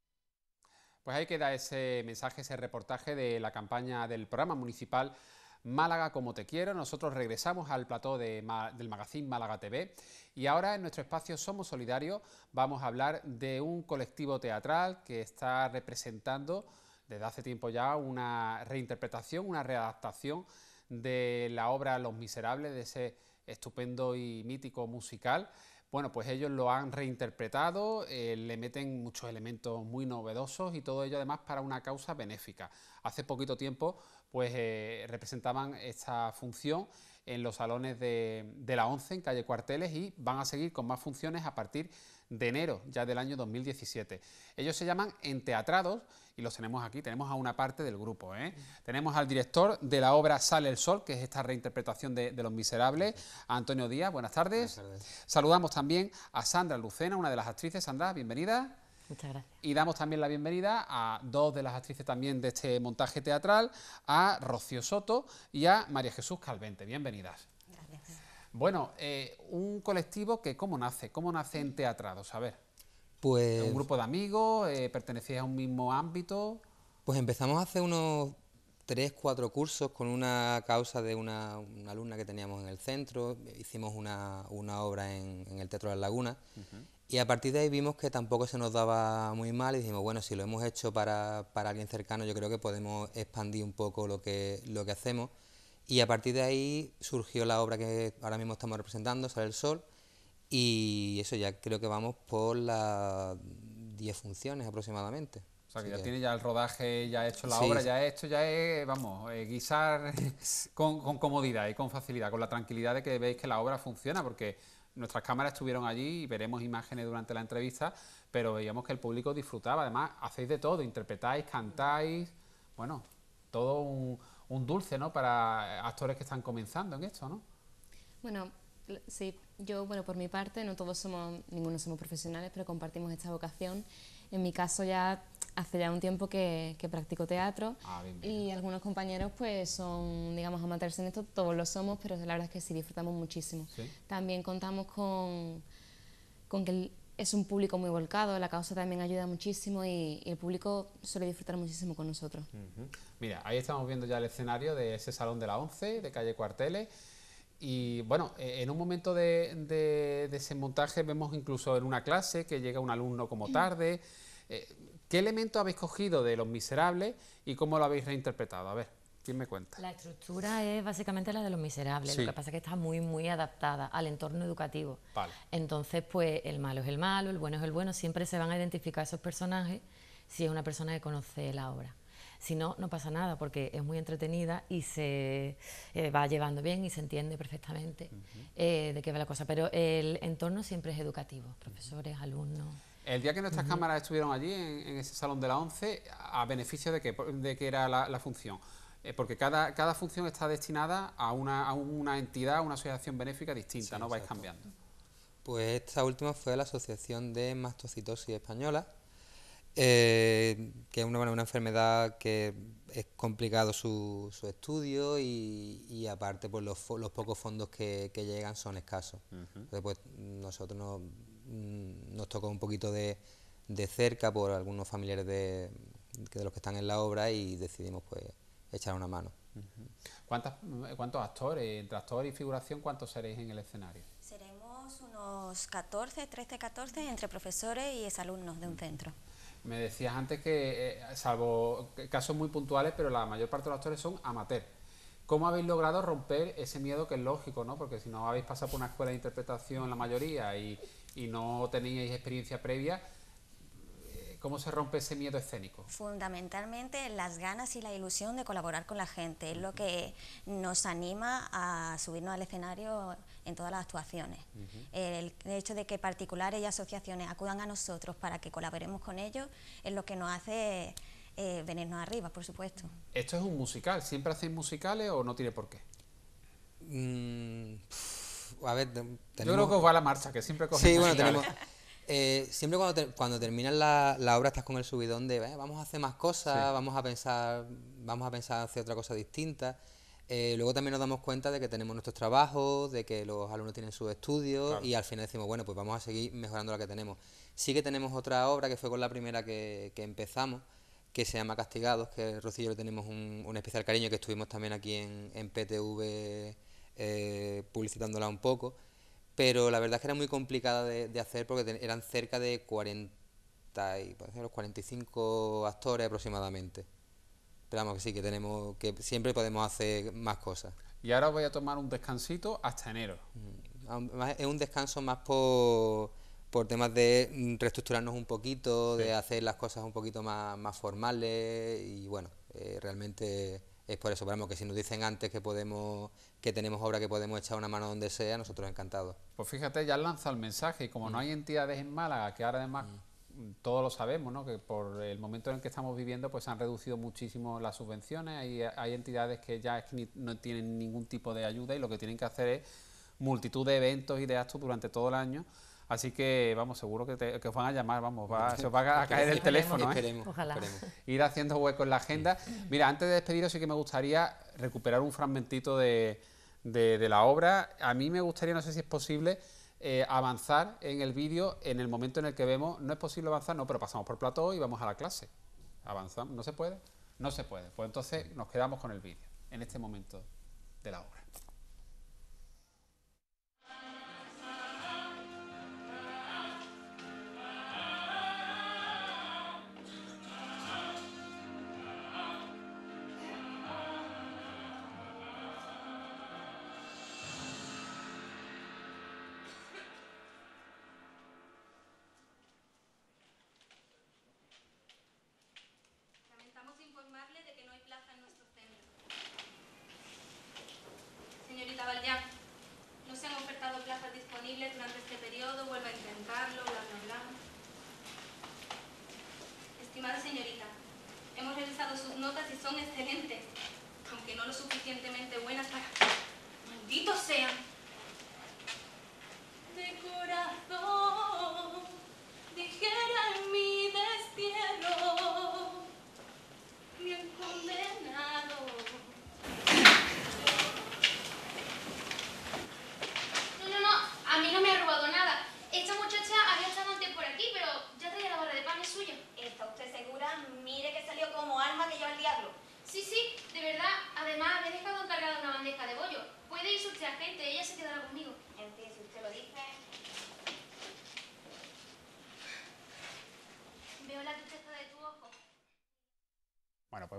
Pues ahí queda ese mensaje, ese reportaje de la campaña del programa municipal Málaga como te quiero. Nosotros regresamos al plató del magazine Málaga TV y ahora en nuestro espacio Somos Solidarios vamos a hablar de un colectivo teatral que está representando desde hace tiempo ya una reinterpretación, una readaptación de la obra Los Miserables, de ese estupendo y mítico musical bueno, pues ellos lo han reinterpretado, eh, le meten muchos elementos muy novedosos y todo ello además para una causa benéfica. Hace poquito tiempo pues eh, representaban esta función en los salones de, la ONCE, en calle Cuarteles, y van a seguir con más funciones a partir de de enero ya del año 2017. Ellos se llaman Enteatrados y los tenemos aquí, tenemos a una parte del grupo. ¿eh? Tenemos al director de la obra Sale el Sol, que es esta reinterpretación de, Los Miserables, Antonio Díaz, buenas tardes. buenas tardes. Saludamos también a Sandra Lucena, una de las actrices. Sandra, bienvenida. Muchas gracias. Y damos también la bienvenida a dos de las actrices también de este montaje teatral, a Rocío Soto y a María Jesús Calvente. Bienvenidas. Bueno, eh, un colectivo que ¿cómo nace? ¿Cómo nace en Teatrados? A ver. Pues... ¿Un grupo de amigos? Eh, pertenecía a un mismo ámbito? Pues empezamos hace unos tres, cuatro cursos con una causa de una, alumna que teníamos en el centro, hicimos una, obra en, el Teatro de la Laguna y a partir de ahí vimos que tampoco se nos daba muy mal y dijimos, bueno, si lo hemos hecho para, para alguien cercano, yo creo que podemos expandir un poco lo que, lo que hacemos y a partir de ahí surgió la obra que ahora mismo estamos representando, Sale el Sol, y eso ya creo que vamos por las 10 funciones aproximadamente. O sea, que ya tiene ya el rodaje, ya hecho la obra, ya esto ya es, vamos, eh, guisar con, con comodidad y con facilidad, con la tranquilidad de que veis que la obra funciona, porque nuestras cámaras estuvieron allí y veremos imágenes durante la entrevista, pero veíamos que el público disfrutaba. Además, hacéis de todo, interpretáis, cantáis, bueno, todo un un dulce, ¿no? Para eh, actores que están comenzando en esto, ¿no? Bueno, sí, yo, bueno, por mi parte, no todos somos, ninguno somos profesionales, pero compartimos esta vocación. En mi caso ya hace ya un tiempo que, practico teatro ah, y algunos compañeros pues son, digamos, amateurs en esto, todos lo somos, pero la verdad es que sí disfrutamos muchísimo. También contamos con, con que el, es un público muy volcado, la causa también ayuda muchísimo y, el público suele disfrutar muchísimo con nosotros. Mira, ahí estamos viendo ya el escenario de ese salón de la 11, de calle Cuarteles. Y bueno, e, en un momento de, desmontaje de ese montaje vemos incluso en una clase que llega un alumno como tarde. Eh, ¿Qué elemento habéis cogido de Los Miserables y cómo lo habéis reinterpretado? A ver me cuenta? La estructura es básicamente la de los miserables, lo que pasa es que está muy, muy adaptada al entorno educativo. Entonces, pues el malo es el malo, el bueno es el bueno, siempre se van a identificar esos personajes si es una persona que conoce la obra. Si no, no pasa nada porque es muy entretenida y se eh, va llevando bien y se entiende perfectamente eh, de qué va la cosa. Pero el entorno siempre es educativo, profesores, alumnos. El día que nuestras cámaras estuvieron allí, en, ese salón de la 11, a beneficio de qué de que era la función. Eh, porque cada, función está destinada a una, entidad, a una asociación benéfica distinta, no vais cambiando. Pues esta última fue la Asociación de Mastocitosis Española, eh, que es una, enfermedad que es complicado su, estudio y, aparte pues los, pocos fondos que, llegan son escasos. Entonces pues, nosotros mm, nos, tocó un poquito de, cerca por algunos familiares de, de los que están en la obra y decidimos pues echar una mano. ¿Cuántos actores, entre actor y figuración, cuántos seréis en el escenario? Seremos unos 14, 13, 14 entre profesores y exalumnos de un centro. Me decías antes que, eh, salvo casos muy puntuales, pero la mayor parte de los actores son amateurs. ¿Cómo habéis logrado romper ese miedo que es lógico, ¿no? Porque si no habéis pasado por una escuela de interpretación la mayoría y, y no teníais experiencia previa, ¿Cómo se rompe ese miedo escénico? Fundamentalmente las ganas y la ilusión de colaborar con la gente, es lo que nos anima a subirnos al escenario en todas las actuaciones. el, hecho de que particulares y asociaciones acudan a nosotros para que colaboremos con ellos es lo que nos hace eh, venirnos arriba, por supuesto. ¿Esto es un musical? ¿Siempre hacéis musicales o no tiene por qué? Mm, a ver, tenemos... Yo creo que os va la marcha, que siempre Sí, bueno, tenemos... Eh, siempre cuando, cuando terminas la, obra estás con el subidón de vamos a hacer más cosas, vamos a pensar, vamos a pensar hacer otra cosa distinta. Eh, luego también nos damos cuenta de que tenemos nuestros trabajos, de que los alumnos tienen sus estudios y al final decimos, bueno, pues vamos a seguir mejorando la que tenemos. Sí que tenemos otra obra que fue con la primera que, empezamos, que se llama Castigados, que Rocío y yo le tenemos un, especial cariño, que estuvimos también aquí en PTV eh, publicitándola un poco pero la verdad es que era muy complicada de, hacer porque eran cerca de 40 y, los 45 actores aproximadamente. Pero vamos que sí, que tenemos, que siempre podemos hacer más cosas. Y ahora voy a tomar un descansito hasta enero. Mm, es un descanso más por, temas de mm, reestructurarnos un poquito, de hacer las cosas un poquito más, más formales y bueno, eh, realmente es por eso, que si nos dicen antes que podemos, que tenemos obra que podemos echar una mano donde sea, nosotros encantados. Pues fíjate, ya lanza el mensaje y como no hay mm. entidades en Málaga, que ahora además mm. todos lo sabemos, ¿no? que por el momento en el que estamos viviendo pues han reducido muchísimo las subvenciones, hay, hay entidades que ya no tienen ningún tipo de ayuda y lo que tienen que hacer es multitud de eventos y de actos durante todo el año Así que vamos, seguro que, os van a llamar, vamos, va, se os va a caer el teléfono. ¿eh? Ojalá. Ir haciendo hueco en la agenda. Mira, antes de despediros sí que me gustaría recuperar un fragmentito de, la obra. A mí me gustaría, no sé si es posible, eh, avanzar en el vídeo en el momento en el que vemos, no es posible avanzar, no, pero pasamos por plató y vamos a la clase. Avanzamos, ¿no se puede? No se puede. Pues entonces nos quedamos con el vídeo en este momento de la obra.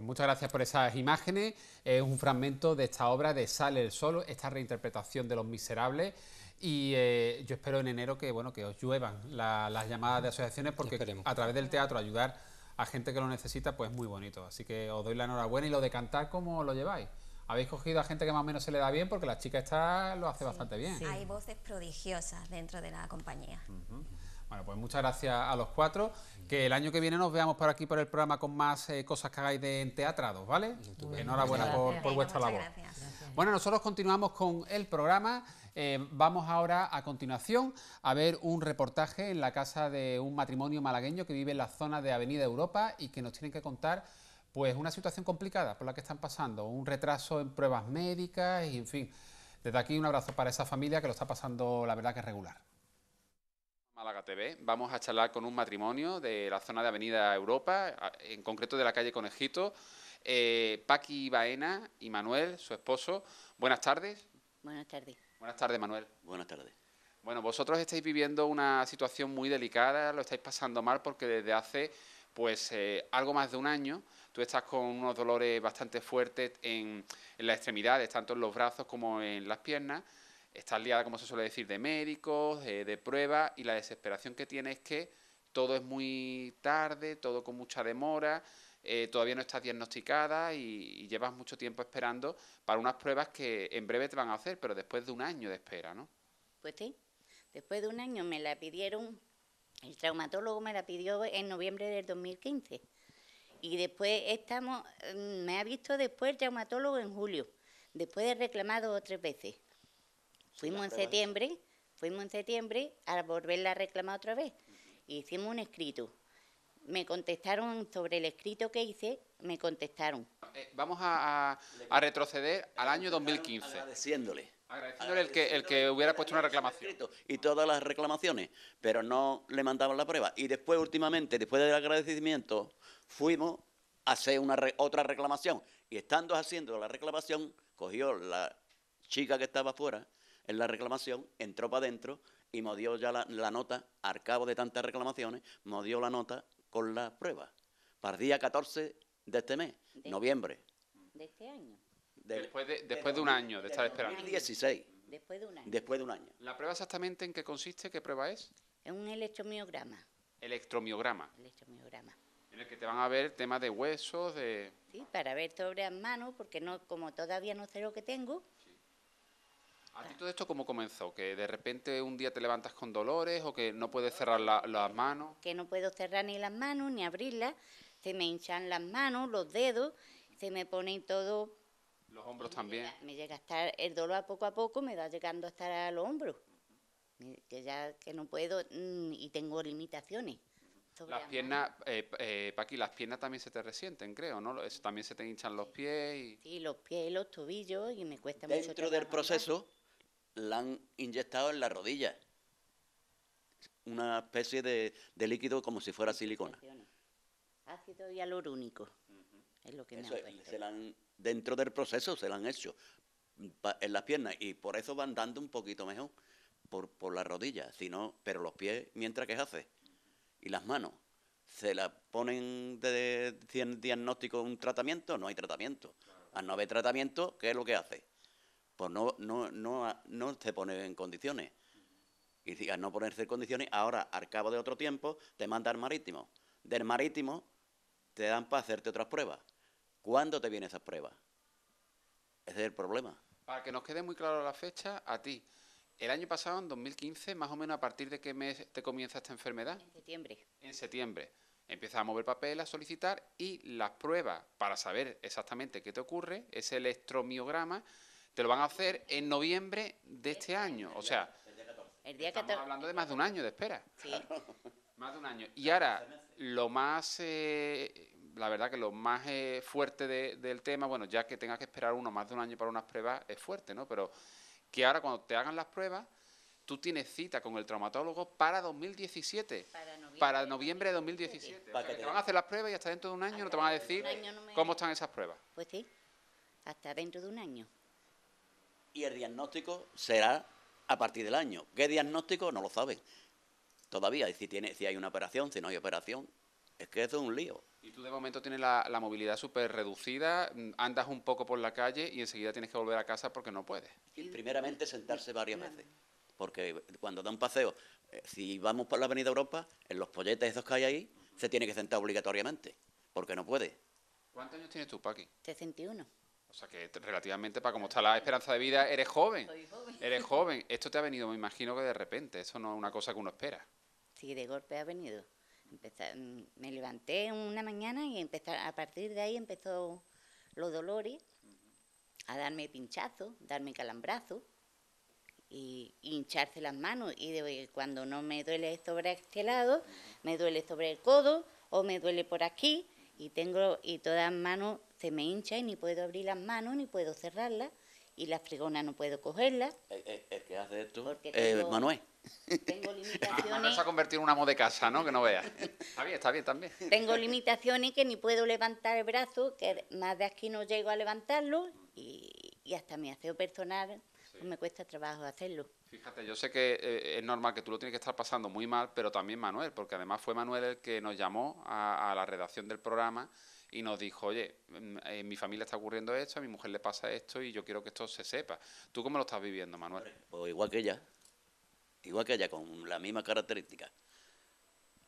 muchas gracias por esas imágenes. Es un fragmento de esta obra de Sale el Sol, esta reinterpretación de Los Miserables. Y eh, yo espero en enero que, bueno, que os lluevan las llamadas de asociaciones porque a través del teatro ayudar a gente que lo necesita pues es muy bonito. Así que os doy la enhorabuena y lo de cantar, ¿cómo lo lleváis? Habéis cogido a gente que más o menos se le da bien porque la chica está lo hace bastante bien. Hay voces prodigiosas dentro de la compañía. Bueno, pues muchas gracias a los cuatro. Que el año que viene nos veamos por aquí por el programa con más eh, cosas que hagáis de teatrados, ¿vale? Enhorabuena por, vuestra labor. Gracias. Bueno, nosotros continuamos con el programa. Eh, vamos ahora a continuación a ver un reportaje en la casa de un matrimonio malagueño que vive en la zona de Avenida Europa y que nos tienen que contar pues una situación complicada por la que están pasando, un retraso en pruebas médicas y en fin. Desde aquí un abrazo para esa familia que lo está pasando la verdad que regular. TV. Vamos a charlar con un matrimonio de la zona de Avenida Europa, en concreto de la calle Conejito. Eh, Paqui Baena y Manuel, su esposo. Buenas tardes. Buenas tardes. Buenas tardes, Manuel. Buenas tardes. Bueno, vosotros estáis viviendo una situación muy delicada, lo estáis pasando mal porque desde hace pues eh, algo más de un año tú estás con unos dolores bastante fuertes en, en las extremidades, tanto en los brazos como en las piernas estás liada, como se suele decir, de médicos, de, pruebas, y la desesperación que tienes es que todo es muy tarde, todo con mucha demora, eh, todavía no estás diagnosticada y, llevas mucho tiempo esperando para unas pruebas que en breve te van a hacer, pero después de un año de espera, ¿no? Pues sí, después de un año me la pidieron, el traumatólogo me la pidió en noviembre del 2015 y después estamos, mm, me ha visto después el traumatólogo en julio, después de reclamado tres veces. Fuimos en septiembre, fuimos en septiembre a volverla a reclamar otra vez. Hicimos un escrito. Me contestaron sobre el escrito que hice, me contestaron. Eh, vamos a, retroceder al año 2015. Agradeciéndole. Agradeciéndole el que, hubiera puesto una reclamación. Y todas las reclamaciones, pero no le mandaban la prueba. Y después, últimamente, después del agradecimiento, fuimos a hacer una otra reclamación. Y estando haciendo la reclamación, cogió la chica que estaba afuera en la reclamación, entró para adentro y me dio ya la, nota, al cabo de tantas reclamaciones, me dio la nota con la prueba. Para el día 14 de este mes, noviembre. De este año. después de, un año de estar esperando. 2016. Después de un año. Después de un año. ¿La prueba exactamente en qué consiste? ¿Qué prueba es? Es un electromiograma. Electromiograma. Electromiograma. En el que te van a ver temas de huesos, de... Sí, para ver sobre las manos, porque no, como todavía no sé lo que tengo, ¿A ti todo esto cómo comenzó? ¿Que de repente un día te levantas con dolores o que no puedes cerrar las manos? Que no puedo cerrar ni las manos ni abrirlas. Se me hinchan las manos, los dedos, se me ponen todo. Los hombros también. me llega a estar el dolor poco a poco, me va llegando a a los hombros. Que ya que no puedo mm, y tengo limitaciones. Las piernas, eh, eh, Paqui, las piernas también se te resienten, creo, ¿no? también se te hinchan los pies. Y... Sí, los pies, los tobillos y me cuesta mucho. Dentro del proceso, la han inyectado en la rodilla. Una especie de, líquido como si fuera silicona. Ácido hialurónico. Es lo que se Dentro del proceso se la han hecho en las piernas y por eso van dando un poquito mejor por, por las rodillas, sino, pero los pies mientras que hace y las manos se la ponen de, diagnóstico un tratamiento, no hay tratamiento. Al no haber tratamiento, ¿qué es lo que hace? pues no, no, no, no pone en condiciones. Y si no ponerse en condiciones, ahora, al cabo de otro tiempo, te manda al marítimo. Del marítimo te dan para hacerte otras pruebas. ¿Cuándo te vienen esas pruebas? Ese es el problema. Para que nos quede muy claro la fecha, a ti, el año pasado, en 2015, más o menos a partir de qué mes te comienza esta enfermedad? En septiembre. En septiembre. Empiezas a mover papel, a solicitar y las pruebas para saber exactamente qué te ocurre, es el electromiograma, te lo van a hacer en noviembre de este año. O sea, el día estamos hablando de más de un año de espera. Sí. más de un año. Y ahora, lo más, eh, la verdad que lo más eh, fuerte del tema, bueno, ya que tengas que esperar uno más de un año para unas pruebas, es fuerte, ¿no? Pero que ahora cuando te hagan las pruebas, tú tienes cita con el traumatólogo para 2017. Para noviembre, de 2017. te, van a hacer las pruebas y hasta dentro de un año no te van a decir cómo están esas pruebas. Pues sí, hasta dentro de un año y el diagnóstico será a partir del año. ¿Qué diagnóstico? No lo saben todavía. Y si, tiene, si hay una operación, si no hay operación, es que es un lío. Y tú de momento tienes la, movilidad súper reducida, mm, andas un poco por la calle y enseguida tienes que volver a casa porque no puedes. primeramente sentarse varias veces, porque cuando da un paseo, eh, si vamos por la Avenida Europa, en los polletes esos que hay ahí, se tiene que sentar obligatoriamente, porque no puede. ¿Cuántos años tienes tú, Paqui? 61. O sea que relativamente para como está la esperanza de vida, eres joven. Eres joven. Esto te ha venido, me imagino que de repente. Eso no es una cosa que uno espera. Sí, de golpe ha venido. Mm, me levanté una mañana y empezar, a partir de ahí empezó los dolores, a darme pinchazos, darme calambrazos y, hincharse las manos. Y de, cuando no me duele sobre este lado, me duele sobre el codo o me duele por aquí y tengo y todas manos se me hincha y ni puedo abrir las manos ni puedo cerrarlas y las fregonas no puedo cogerlas. Eh, eh, el, eh, Manuel. Tengo ah, limitaciones. Manuel se un amo de casa, ¿no? Que no veas. Está bien, está bien también. Tengo limitaciones que ni puedo levantar el brazo, que más de aquí no llego a levantarlo y, hasta mi aseo personal me cuesta trabajo hacerlo. Fíjate, yo sé que es normal que tú lo tienes que estar pasando muy mal, pero también Manuel, porque además fue Manuel el que nos llamó a la redacción del programa y nos dijo, oye, mm, en eh, mi familia está ocurriendo esto, a mi mujer le pasa esto y yo quiero que esto se sepa. ¿Tú cómo lo estás viviendo, Manuel? Pues igual que ella, igual que ella, con la misma característica.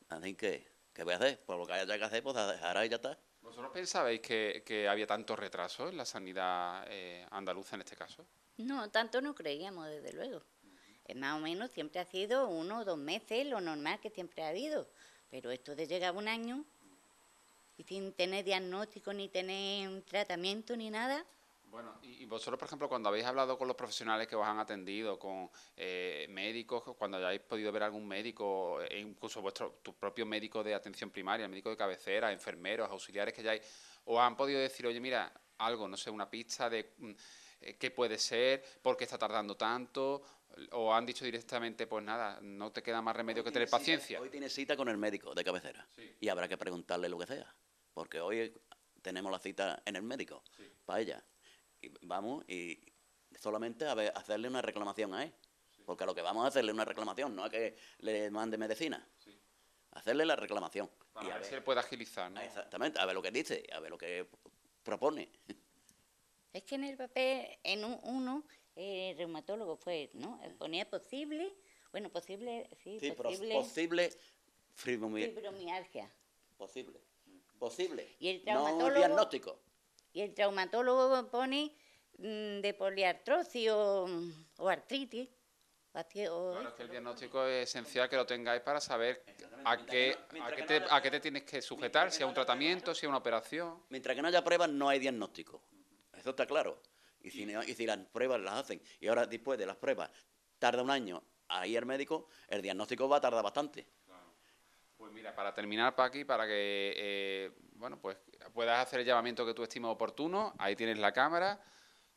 Así que, ¿qué voy a hacer? Pues lo que haya que hacer, pues ahora ya está. ¿Vosotros pensabais que, que, había tanto retraso en la sanidad eh, andaluza en este caso? No, tanto no creíamos, desde luego. más o menos siempre ha sido uno o dos meses lo normal que siempre ha habido. Pero esto de llegar a un año, y sin tener diagnóstico ni tener tratamiento ni nada. Bueno, y, vosotros, por ejemplo, cuando habéis hablado con los profesionales que os han atendido, con eh, médicos, cuando hayáis podido ver algún médico, eh, incluso vuestro tu propio médico de atención primaria, médico de cabecera, enfermeros, auxiliares que hayáis, o han podido decir, oye, mira, algo, no sé, una pista de mm, eh, qué puede ser, por qué está tardando tanto, o han dicho directamente, pues nada, no te queda más remedio que tener paciencia. Hoy tienes cita con el médico de cabecera y habrá que preguntarle lo que sea porque hoy tenemos la cita en el médico para ella. Y vamos y solamente a hacerle una reclamación a él. Porque lo que vamos a hacerle una reclamación, no a que le mande medicina. Hacerle la reclamación. y a ver si él puede agilizar, Exactamente, a ver lo que dice, a ver lo que propone. Es que en el papel, en uno, el reumatólogo fue, ¿no? Ponía posible, bueno, posible, sí, posible. posible Fibromialgia. Posible posible. Y el traumatólogo, no diagnóstico. Y el traumatólogo pone mm, de poliartrosis o, mm, artritis. O que el diagnóstico es esencial que lo tengáis para saber a qué, a, qué te, a qué, te, tienes que sujetar, si a un tratamiento, si a una operación. Mientras que no haya pruebas, no hay diagnóstico. Eso está claro. Y si, y las pruebas las hacen y ahora después de las pruebas tarda un año a ir al médico, el diagnóstico va a tardar bastante. Pues mira, para terminar, Paqui, para que eh, bueno, pues puedas hacer el llamamiento que tú estimas oportuno, ahí tienes la cámara,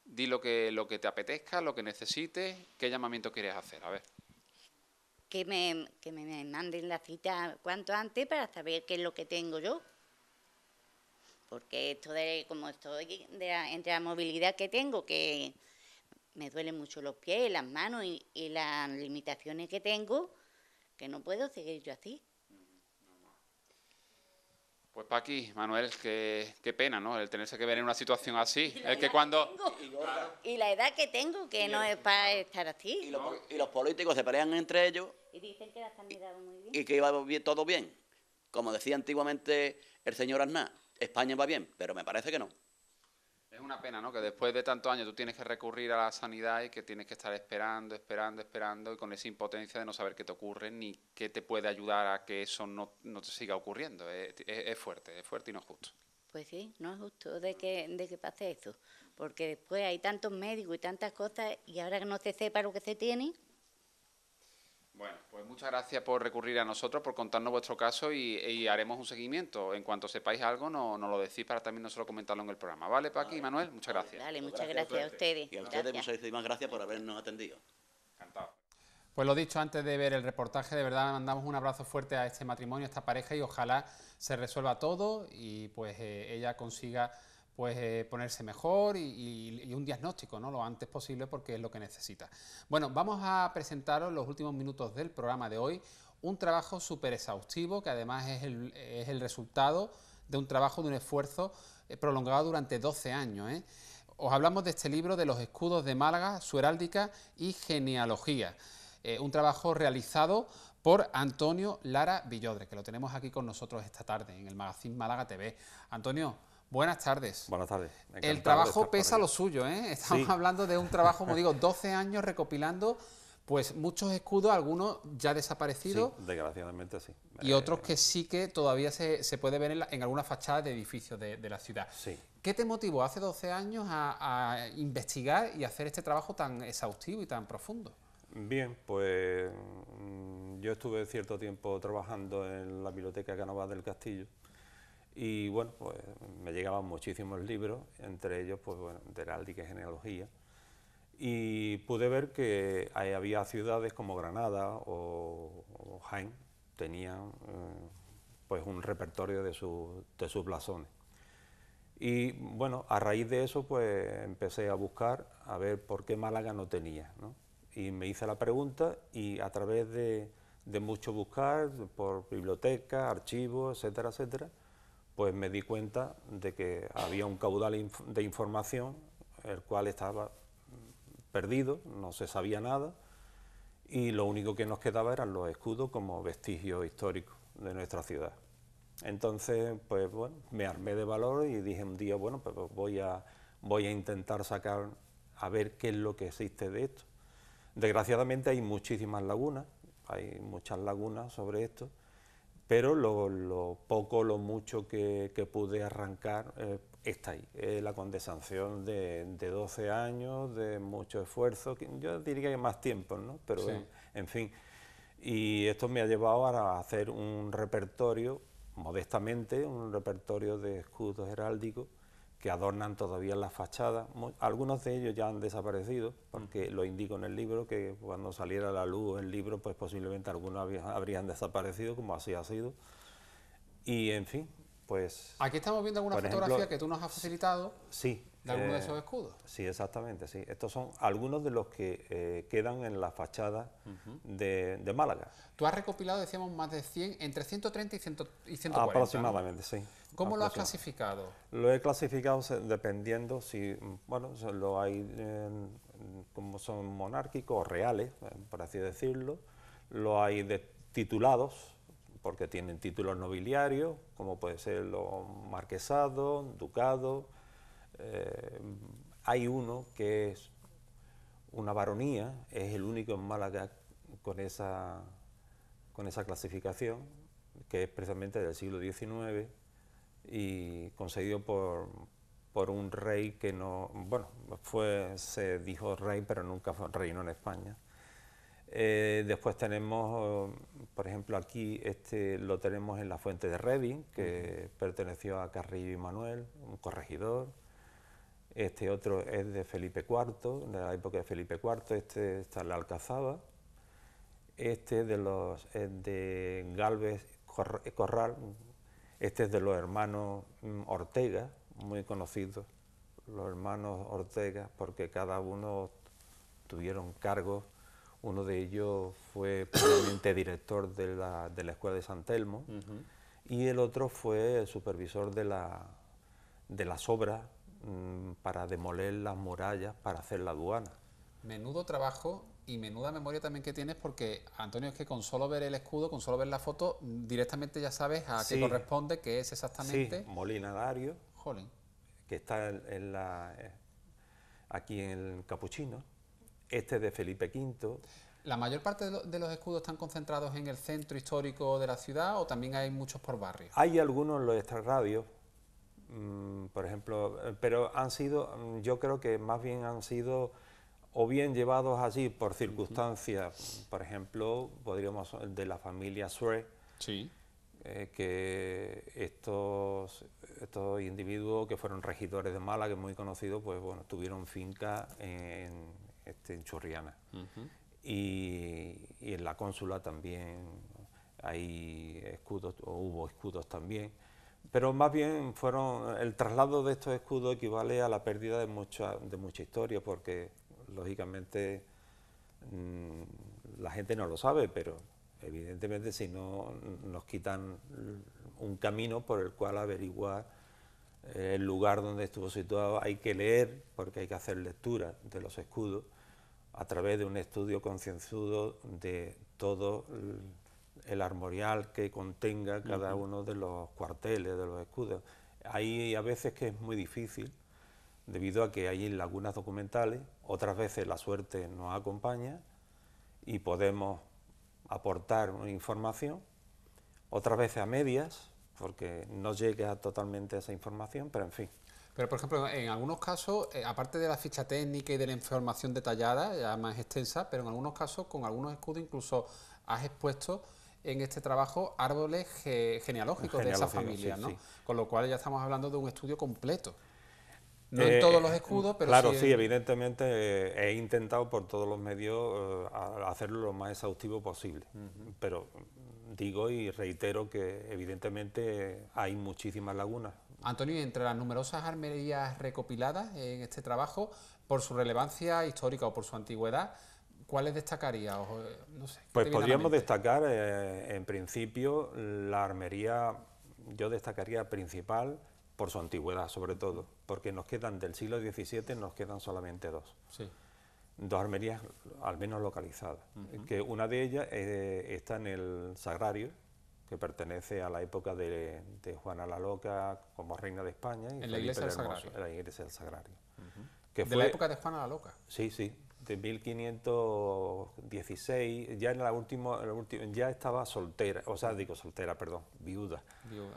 di lo que, lo que te apetezca, lo que necesites, qué llamamiento quieres hacer, a ver. Que me, que manden la cita cuanto antes para saber qué es lo que tengo yo porque esto de como estoy entre la movilidad que tengo, que me duelen mucho los pies, las manos y las limitaciones que tengo, que no puedo seguir yo así. Pues aquí, Manuel, qué, pena, ¿no? El tenerse que ver en una situación así. El que cuando... y la edad que tengo, que no es para estar así. Y los, políticos se pelean entre ellos. Y dicen que la están muy bien. Y que iba todo bien. Como decía antiguamente el señor Aznar, España va bien, pero me parece que no una pena, ¿no? Que después de tantos años tú tienes que recurrir a la sanidad y que tienes que estar esperando, esperando, esperando y con esa impotencia de no saber qué te ocurre ni qué te puede ayudar a que eso no, te siga ocurriendo. Es, fuerte, es fuerte y no es justo. Pues sí, no es justo de que, de que pase eso, porque después hay tantos médicos y tantas cosas y ahora que no se sepa lo que se tiene, bueno, pues muchas gracias por recurrir a nosotros, por contarnos vuestro caso y, haremos un seguimiento. En cuanto sepáis algo, nos no lo decís para también nosotros comentarlo en el programa. ¿Vale, Paqui y Manuel? Muchas gracias. Dale, pues muchas gracias, a ustedes. Y a ustedes muchas gracias, por habernos atendido. Encantado. Pues lo dicho, antes de ver el reportaje, de verdad mandamos un abrazo fuerte a este matrimonio, a esta pareja y ojalá se resuelva todo y pues eh, ella consiga pues eh, ponerse mejor y, un diagnóstico ¿no? lo antes posible porque es lo que necesita. Bueno, vamos a presentaros los últimos minutos del programa de hoy, un trabajo súper exhaustivo que además es el, es el, resultado de un trabajo, de un esfuerzo eh, prolongado durante 12 años. ¿eh? Os hablamos de este libro de los escudos de Málaga, su heráldica y genealogía. un trabajo realizado por Antonio Lara Villodre, que lo tenemos aquí con nosotros esta tarde en el Magazine Málaga TV. Antonio, Buenas tardes. Buenas tardes. El trabajo pesa lo suyo, ¿eh? Estamos hablando de un trabajo, como digo, 12 años recopilando pues muchos escudos, algunos ya desaparecidos. desgraciadamente sí. Y eh, otros que sí que todavía se, puede ver en, en, algunas fachadas de edificios de, la ciudad. Sí. ¿Qué te motivó hace 12 años a, investigar y hacer este trabajo tan exhaustivo y tan profundo? Bien, pues mm, yo estuve cierto tiempo trabajando en la biblioteca Canova del Castillo y bueno, pues me llegaban muchísimos libros, entre ellos, pues bueno, de heráldica y genealogía, y pude ver que había ciudades como Granada o, Jaén, tenían eh, pues un repertorio de, sus blasones. Y bueno, a raíz de eso pues empecé a buscar a ver por qué Málaga no tenía, ¿no? Y me hice la pregunta y a través de, de mucho buscar, por bibliotecas, archivos, etcétera, etcétera, pues me di cuenta de que había un caudal de información, el cual estaba perdido, no se sabía nada, y lo único que nos quedaba eran los escudos como vestigio histórico de nuestra ciudad. Entonces, pues bueno, me armé de valor y dije un día, bueno, pues voy a, voy a intentar sacar, a ver qué es lo que existe de esto. Desgraciadamente hay muchísimas lagunas, hay muchas lagunas sobre esto, pero lo, poco, lo mucho que, pude arrancar eh, está ahí. Eh, la condesanción de, de, 12 años, de mucho esfuerzo, yo diría que más tiempo, ¿no? pero en, fin. Y esto me ha llevado a hacer un repertorio, modestamente, un repertorio de escudos heráldicos que adornan todavía las fachadas. Algunos de ellos ya han desaparecido, porque lo indico en el libro, que cuando saliera la luz el libro, pues posiblemente algunos habrían desaparecido, como así ha sido. Y en fin, pues... Aquí estamos viendo una fotografía que tú nos has facilitado. De alguno de eh, esos escudos. Sí, exactamente, sí. Estos son algunos de los que eh, quedan en la fachada de, Málaga. Tú has recopilado, decíamos, más de 100, entre 130 y, 100, y Aproximadamente, sí. ¿Cómo lo has clasificado? Lo he clasificado dependiendo si, bueno, lo hay como son monárquicos, reales, eh, por así decirlo, lo hay de titulados, porque tienen títulos nobiliarios, como puede ser los marquesados, ducados, eh, hay uno que es una baronía, es el único en Málaga con esa, con esa clasificación, que es precisamente del siglo XIX, y concedido por, por un rey que no, bueno, fue, se dijo rey, pero nunca fue, reinó en España. Eh, después tenemos, por ejemplo, aquí este lo tenemos en la fuente de Reding... que perteneció a Carrillo y Manuel, un corregidor. Este otro es de Felipe IV, de la época de Felipe IV, este está en la Alcazaba. Este de los es de Galvez Corral, este es de los hermanos mm, Ortega, muy conocidos, los hermanos Ortega, porque cada uno tuvieron cargos. Uno de ellos fue probablemente director de la, Escuela de San Telmo y el otro fue el supervisor de, la, de las obras mm, para demoler las murallas, para hacer la aduana. Menudo trabajo y menuda memoria también que tienes porque, Antonio, es que con solo ver el escudo, con solo ver la foto, directamente ya sabes a qué corresponde, qué es exactamente. Sí, Molina Dario. Jolín. Que está en la, eh, aquí en el Capuchino. Este de Felipe V. ¿La mayor parte de, los escudos están concentrados en el centro histórico de la ciudad o también hay muchos por barrio? Hay algunos en los extrarradios, mm, por ejemplo, eh, pero han sido, mm, yo creo que más bien han sido o bien llevados así por circunstancias, por ejemplo, podríamos de la familia Sue, eh, que estos, estos individuos que fueron regidores de Málaga, muy conocidos, pues bueno, tuvieron finca en, este, en Churriana. y, en la cónsula también hay escudos, o hubo escudos también pero más bien fueron el traslado de estos escudos equivale a la pérdida de mucha de mucha historia porque lógicamente mm, la gente no lo sabe, pero evidentemente si no nos quitan un camino por el cual averiguar eh, el lugar donde estuvo situado, hay que leer, porque hay que hacer lectura de los escudos, a través de un estudio concienzudo de todo el armorial que contenga cada uno de los cuarteles, de los escudos. Hay a veces que es muy difícil, debido a que hay lagunas documentales, otras veces la suerte nos acompaña y podemos aportar una información, otras veces a medias, porque no llega totalmente esa información, pero en fin. Pero, por ejemplo, en algunos casos, eh, aparte de la ficha técnica y de la información detallada, ya más extensa, pero en algunos casos, con algunos escudos, incluso has expuesto en este trabajo árboles genealógicos, de esa familia, ¿no? Con lo cual ya estamos hablando de un estudio completo. No en eh, todos eh, los escudos, pero claro, sí. Claro, sí, evidentemente eh, he intentado por todos los medios hacerlo lo más exhaustivo posible. Pero digo y reitero que evidentemente hay muchísimas lagunas. Antonio, entre las numerosas armerías recopiladas en este trabajo, por su relevancia histórica o por su antigüedad, ¿cuáles destacaría? pues podríamos destacar, en principio, la armería, yo destacaría principal, por su antigüedad sobre todo, porque nos quedan del siglo XVII, nos quedan solamente dos. Dos armerías al menos localizadas, que una de ellas eh, está en el Sagrario, que pertenece a la época de, Juana la Loca como reina de España. en la iglesia del Sagrario. la Sagrario. ¿De la época de Juana la Loca? Sí, sí, de 1516, ya en la última, ya estaba soltera, o sea, digo soltera, perdón, viuda.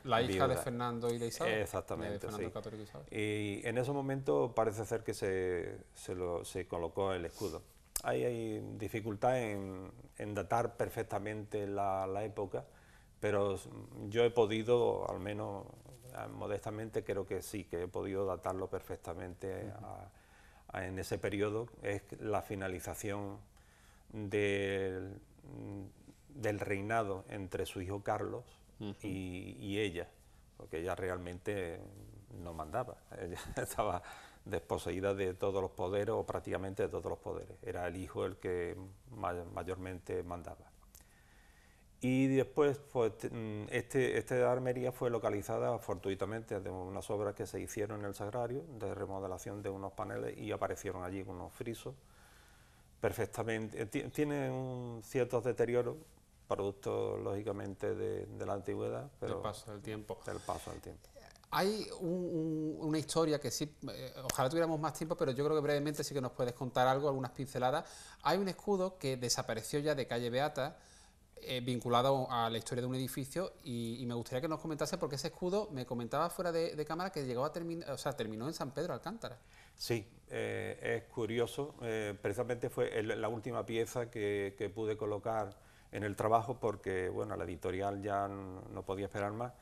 La hija de Fernando y de Isabel. Exactamente, de y, Isabel. y en ese momento parece ser que se, se, lo, se colocó el escudo. Hay, hay dificultad en, en, datar perfectamente la, la época, pero yo he podido, al menos modestamente, creo que sí, que he podido datarlo perfectamente a en ese periodo es la finalización del, del reinado entre su hijo Carlos y, y, ella, porque ella realmente no mandaba, ella estaba desposeída de todos los poderes o prácticamente de todos los poderes, era el hijo el que mayormente mandaba. Y después, pues, mm, este, esta armería fue localizada fortuitamente de unas obras que se hicieron en el Sagrario, de remodelación de unos paneles, y aparecieron allí unos frisos, perfectamente, tiene ciertos deterioros, producto lógicamente de, la antigüedad, pero... Del paso del tiempo. Del paso del tiempo. Hay una historia que sí, eh, ojalá tuviéramos más tiempo, pero yo creo que brevemente sí que nos puedes contar algo, algunas pinceladas. Hay un escudo que desapareció ya de calle Beata, eh, vinculado a la historia de un edificio y, me gustaría que nos comentase porque ese escudo me comentaba fuera de, cámara que llegó a terminar, o sea, terminó en San Pedro Alcántara. Sí, eh, es curioso, eh, precisamente fue la última pieza que, pude colocar en el trabajo porque, bueno, la editorial ya no, podía esperar más.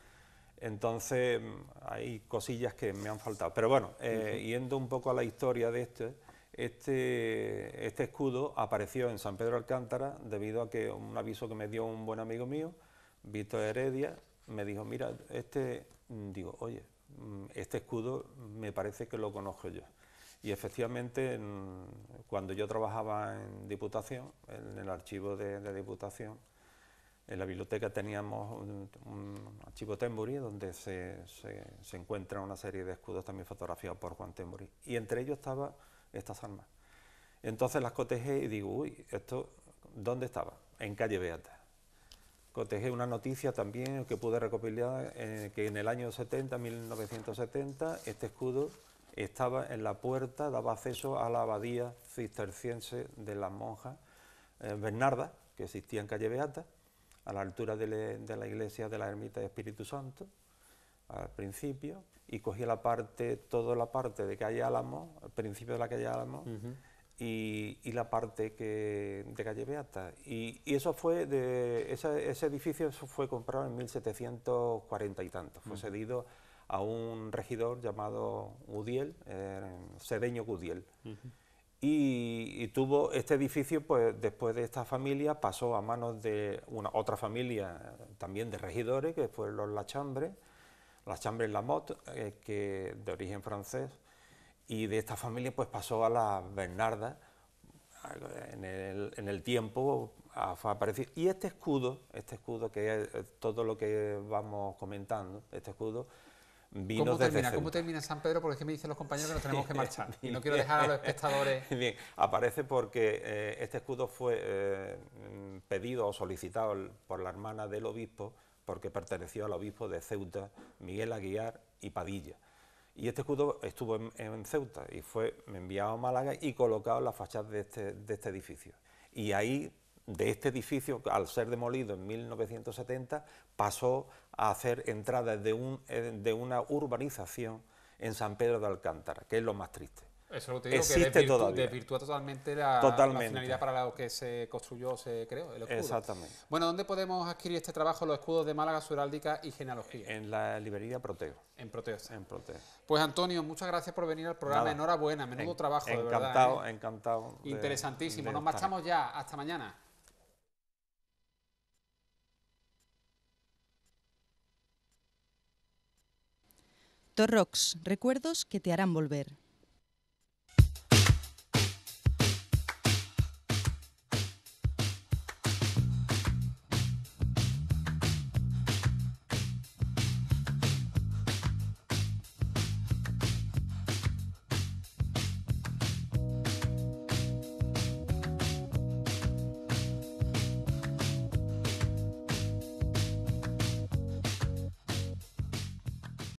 Entonces mm, hay cosillas que me han faltado. Pero bueno, yendo un poco a la historia de este, este, este escudo apareció en San Pedro Alcántara debido a que un aviso que me dio un buen amigo mío, Víctor Heredia, me dijo, mira, este, mm, digo, oye, mm, este escudo me parece que lo conozco yo. Y efectivamente, cuando yo trabajaba en Diputación, en el archivo de, Diputación, en la biblioteca teníamos un, archivo Tembury donde se, se, encuentra una serie de escudos también fotografiados por Juan Tembury. Y entre ellos estaba estas armas. Entonces las cotejé y digo, uy, esto, ¿dónde estaba? En calle Beata. Cotejé una noticia también que pude recopilar eh, que en el año 70, 1970, este escudo estaba en la puerta, daba acceso a la abadía cisterciense de las monjas eh, ...Bernarda, que existía en calle Beata, a la altura de, de la iglesia de la ermita de Espíritu Santo, al principio, y cogí la parte, toda la parte de calle Álamo, ...el principio de la calle Álamo, y, y, la parte que, de calle Beata. Y, y eso fue, de, ese, edificio fue comprado en 1740 y tanto, fue cedido a un regidor llamado Udiel... eh, Sedeño Gudiel. y, y, tuvo este edificio, pues después de esta familia, pasó a manos de una, otra familia eh, también de regidores, que fueron los Lachambres, la Chambre Lamotte, eh, que de origen francés, y de esta familia pues pasó a la Bernarda, en el, en el tiempo a, ah, aparecer. Y este escudo, este escudo que es eh, todo lo que vamos comentando, este escudo vino ¿Cómo termina, ¿Cómo termina San Pedro? Porque es que me dicen los compañeros que nos tenemos que marchar y no quiero dejar a los espectadores... Bien, aparece porque eh, este escudo fue pedido o solicitado por la hermana del obispo porque perteneció al obispo de Ceuta, Miguel Aguiar y Padilla. Y este escudo estuvo en, Ceuta y fue enviado a Málaga y colocado en la fachada de este, este edificio. Y ahí de este edificio, al ser demolido en 1970, pasó a hacer entradas eh, de, una urbanización en San Pedro de Alcántara, que es lo más triste. Eso lo te digo, que Desvirtúa totalmente la, totalmente finalidad para lo que se construyó, se creó Exactamente. Bueno, ¿dónde podemos adquirir este trabajo, los escudos de Málaga, su heráldica y genealogía? En la librería Proteo. En Proteo. En Proteo. Pues Antonio, muchas gracias por venir al programa. Enhorabuena, menudo trabajo. Encantado, ¿eh? encantado. Interesantísimo. Nos marchamos ya. Hasta mañana. Torrox, recuerdos que te harán volver.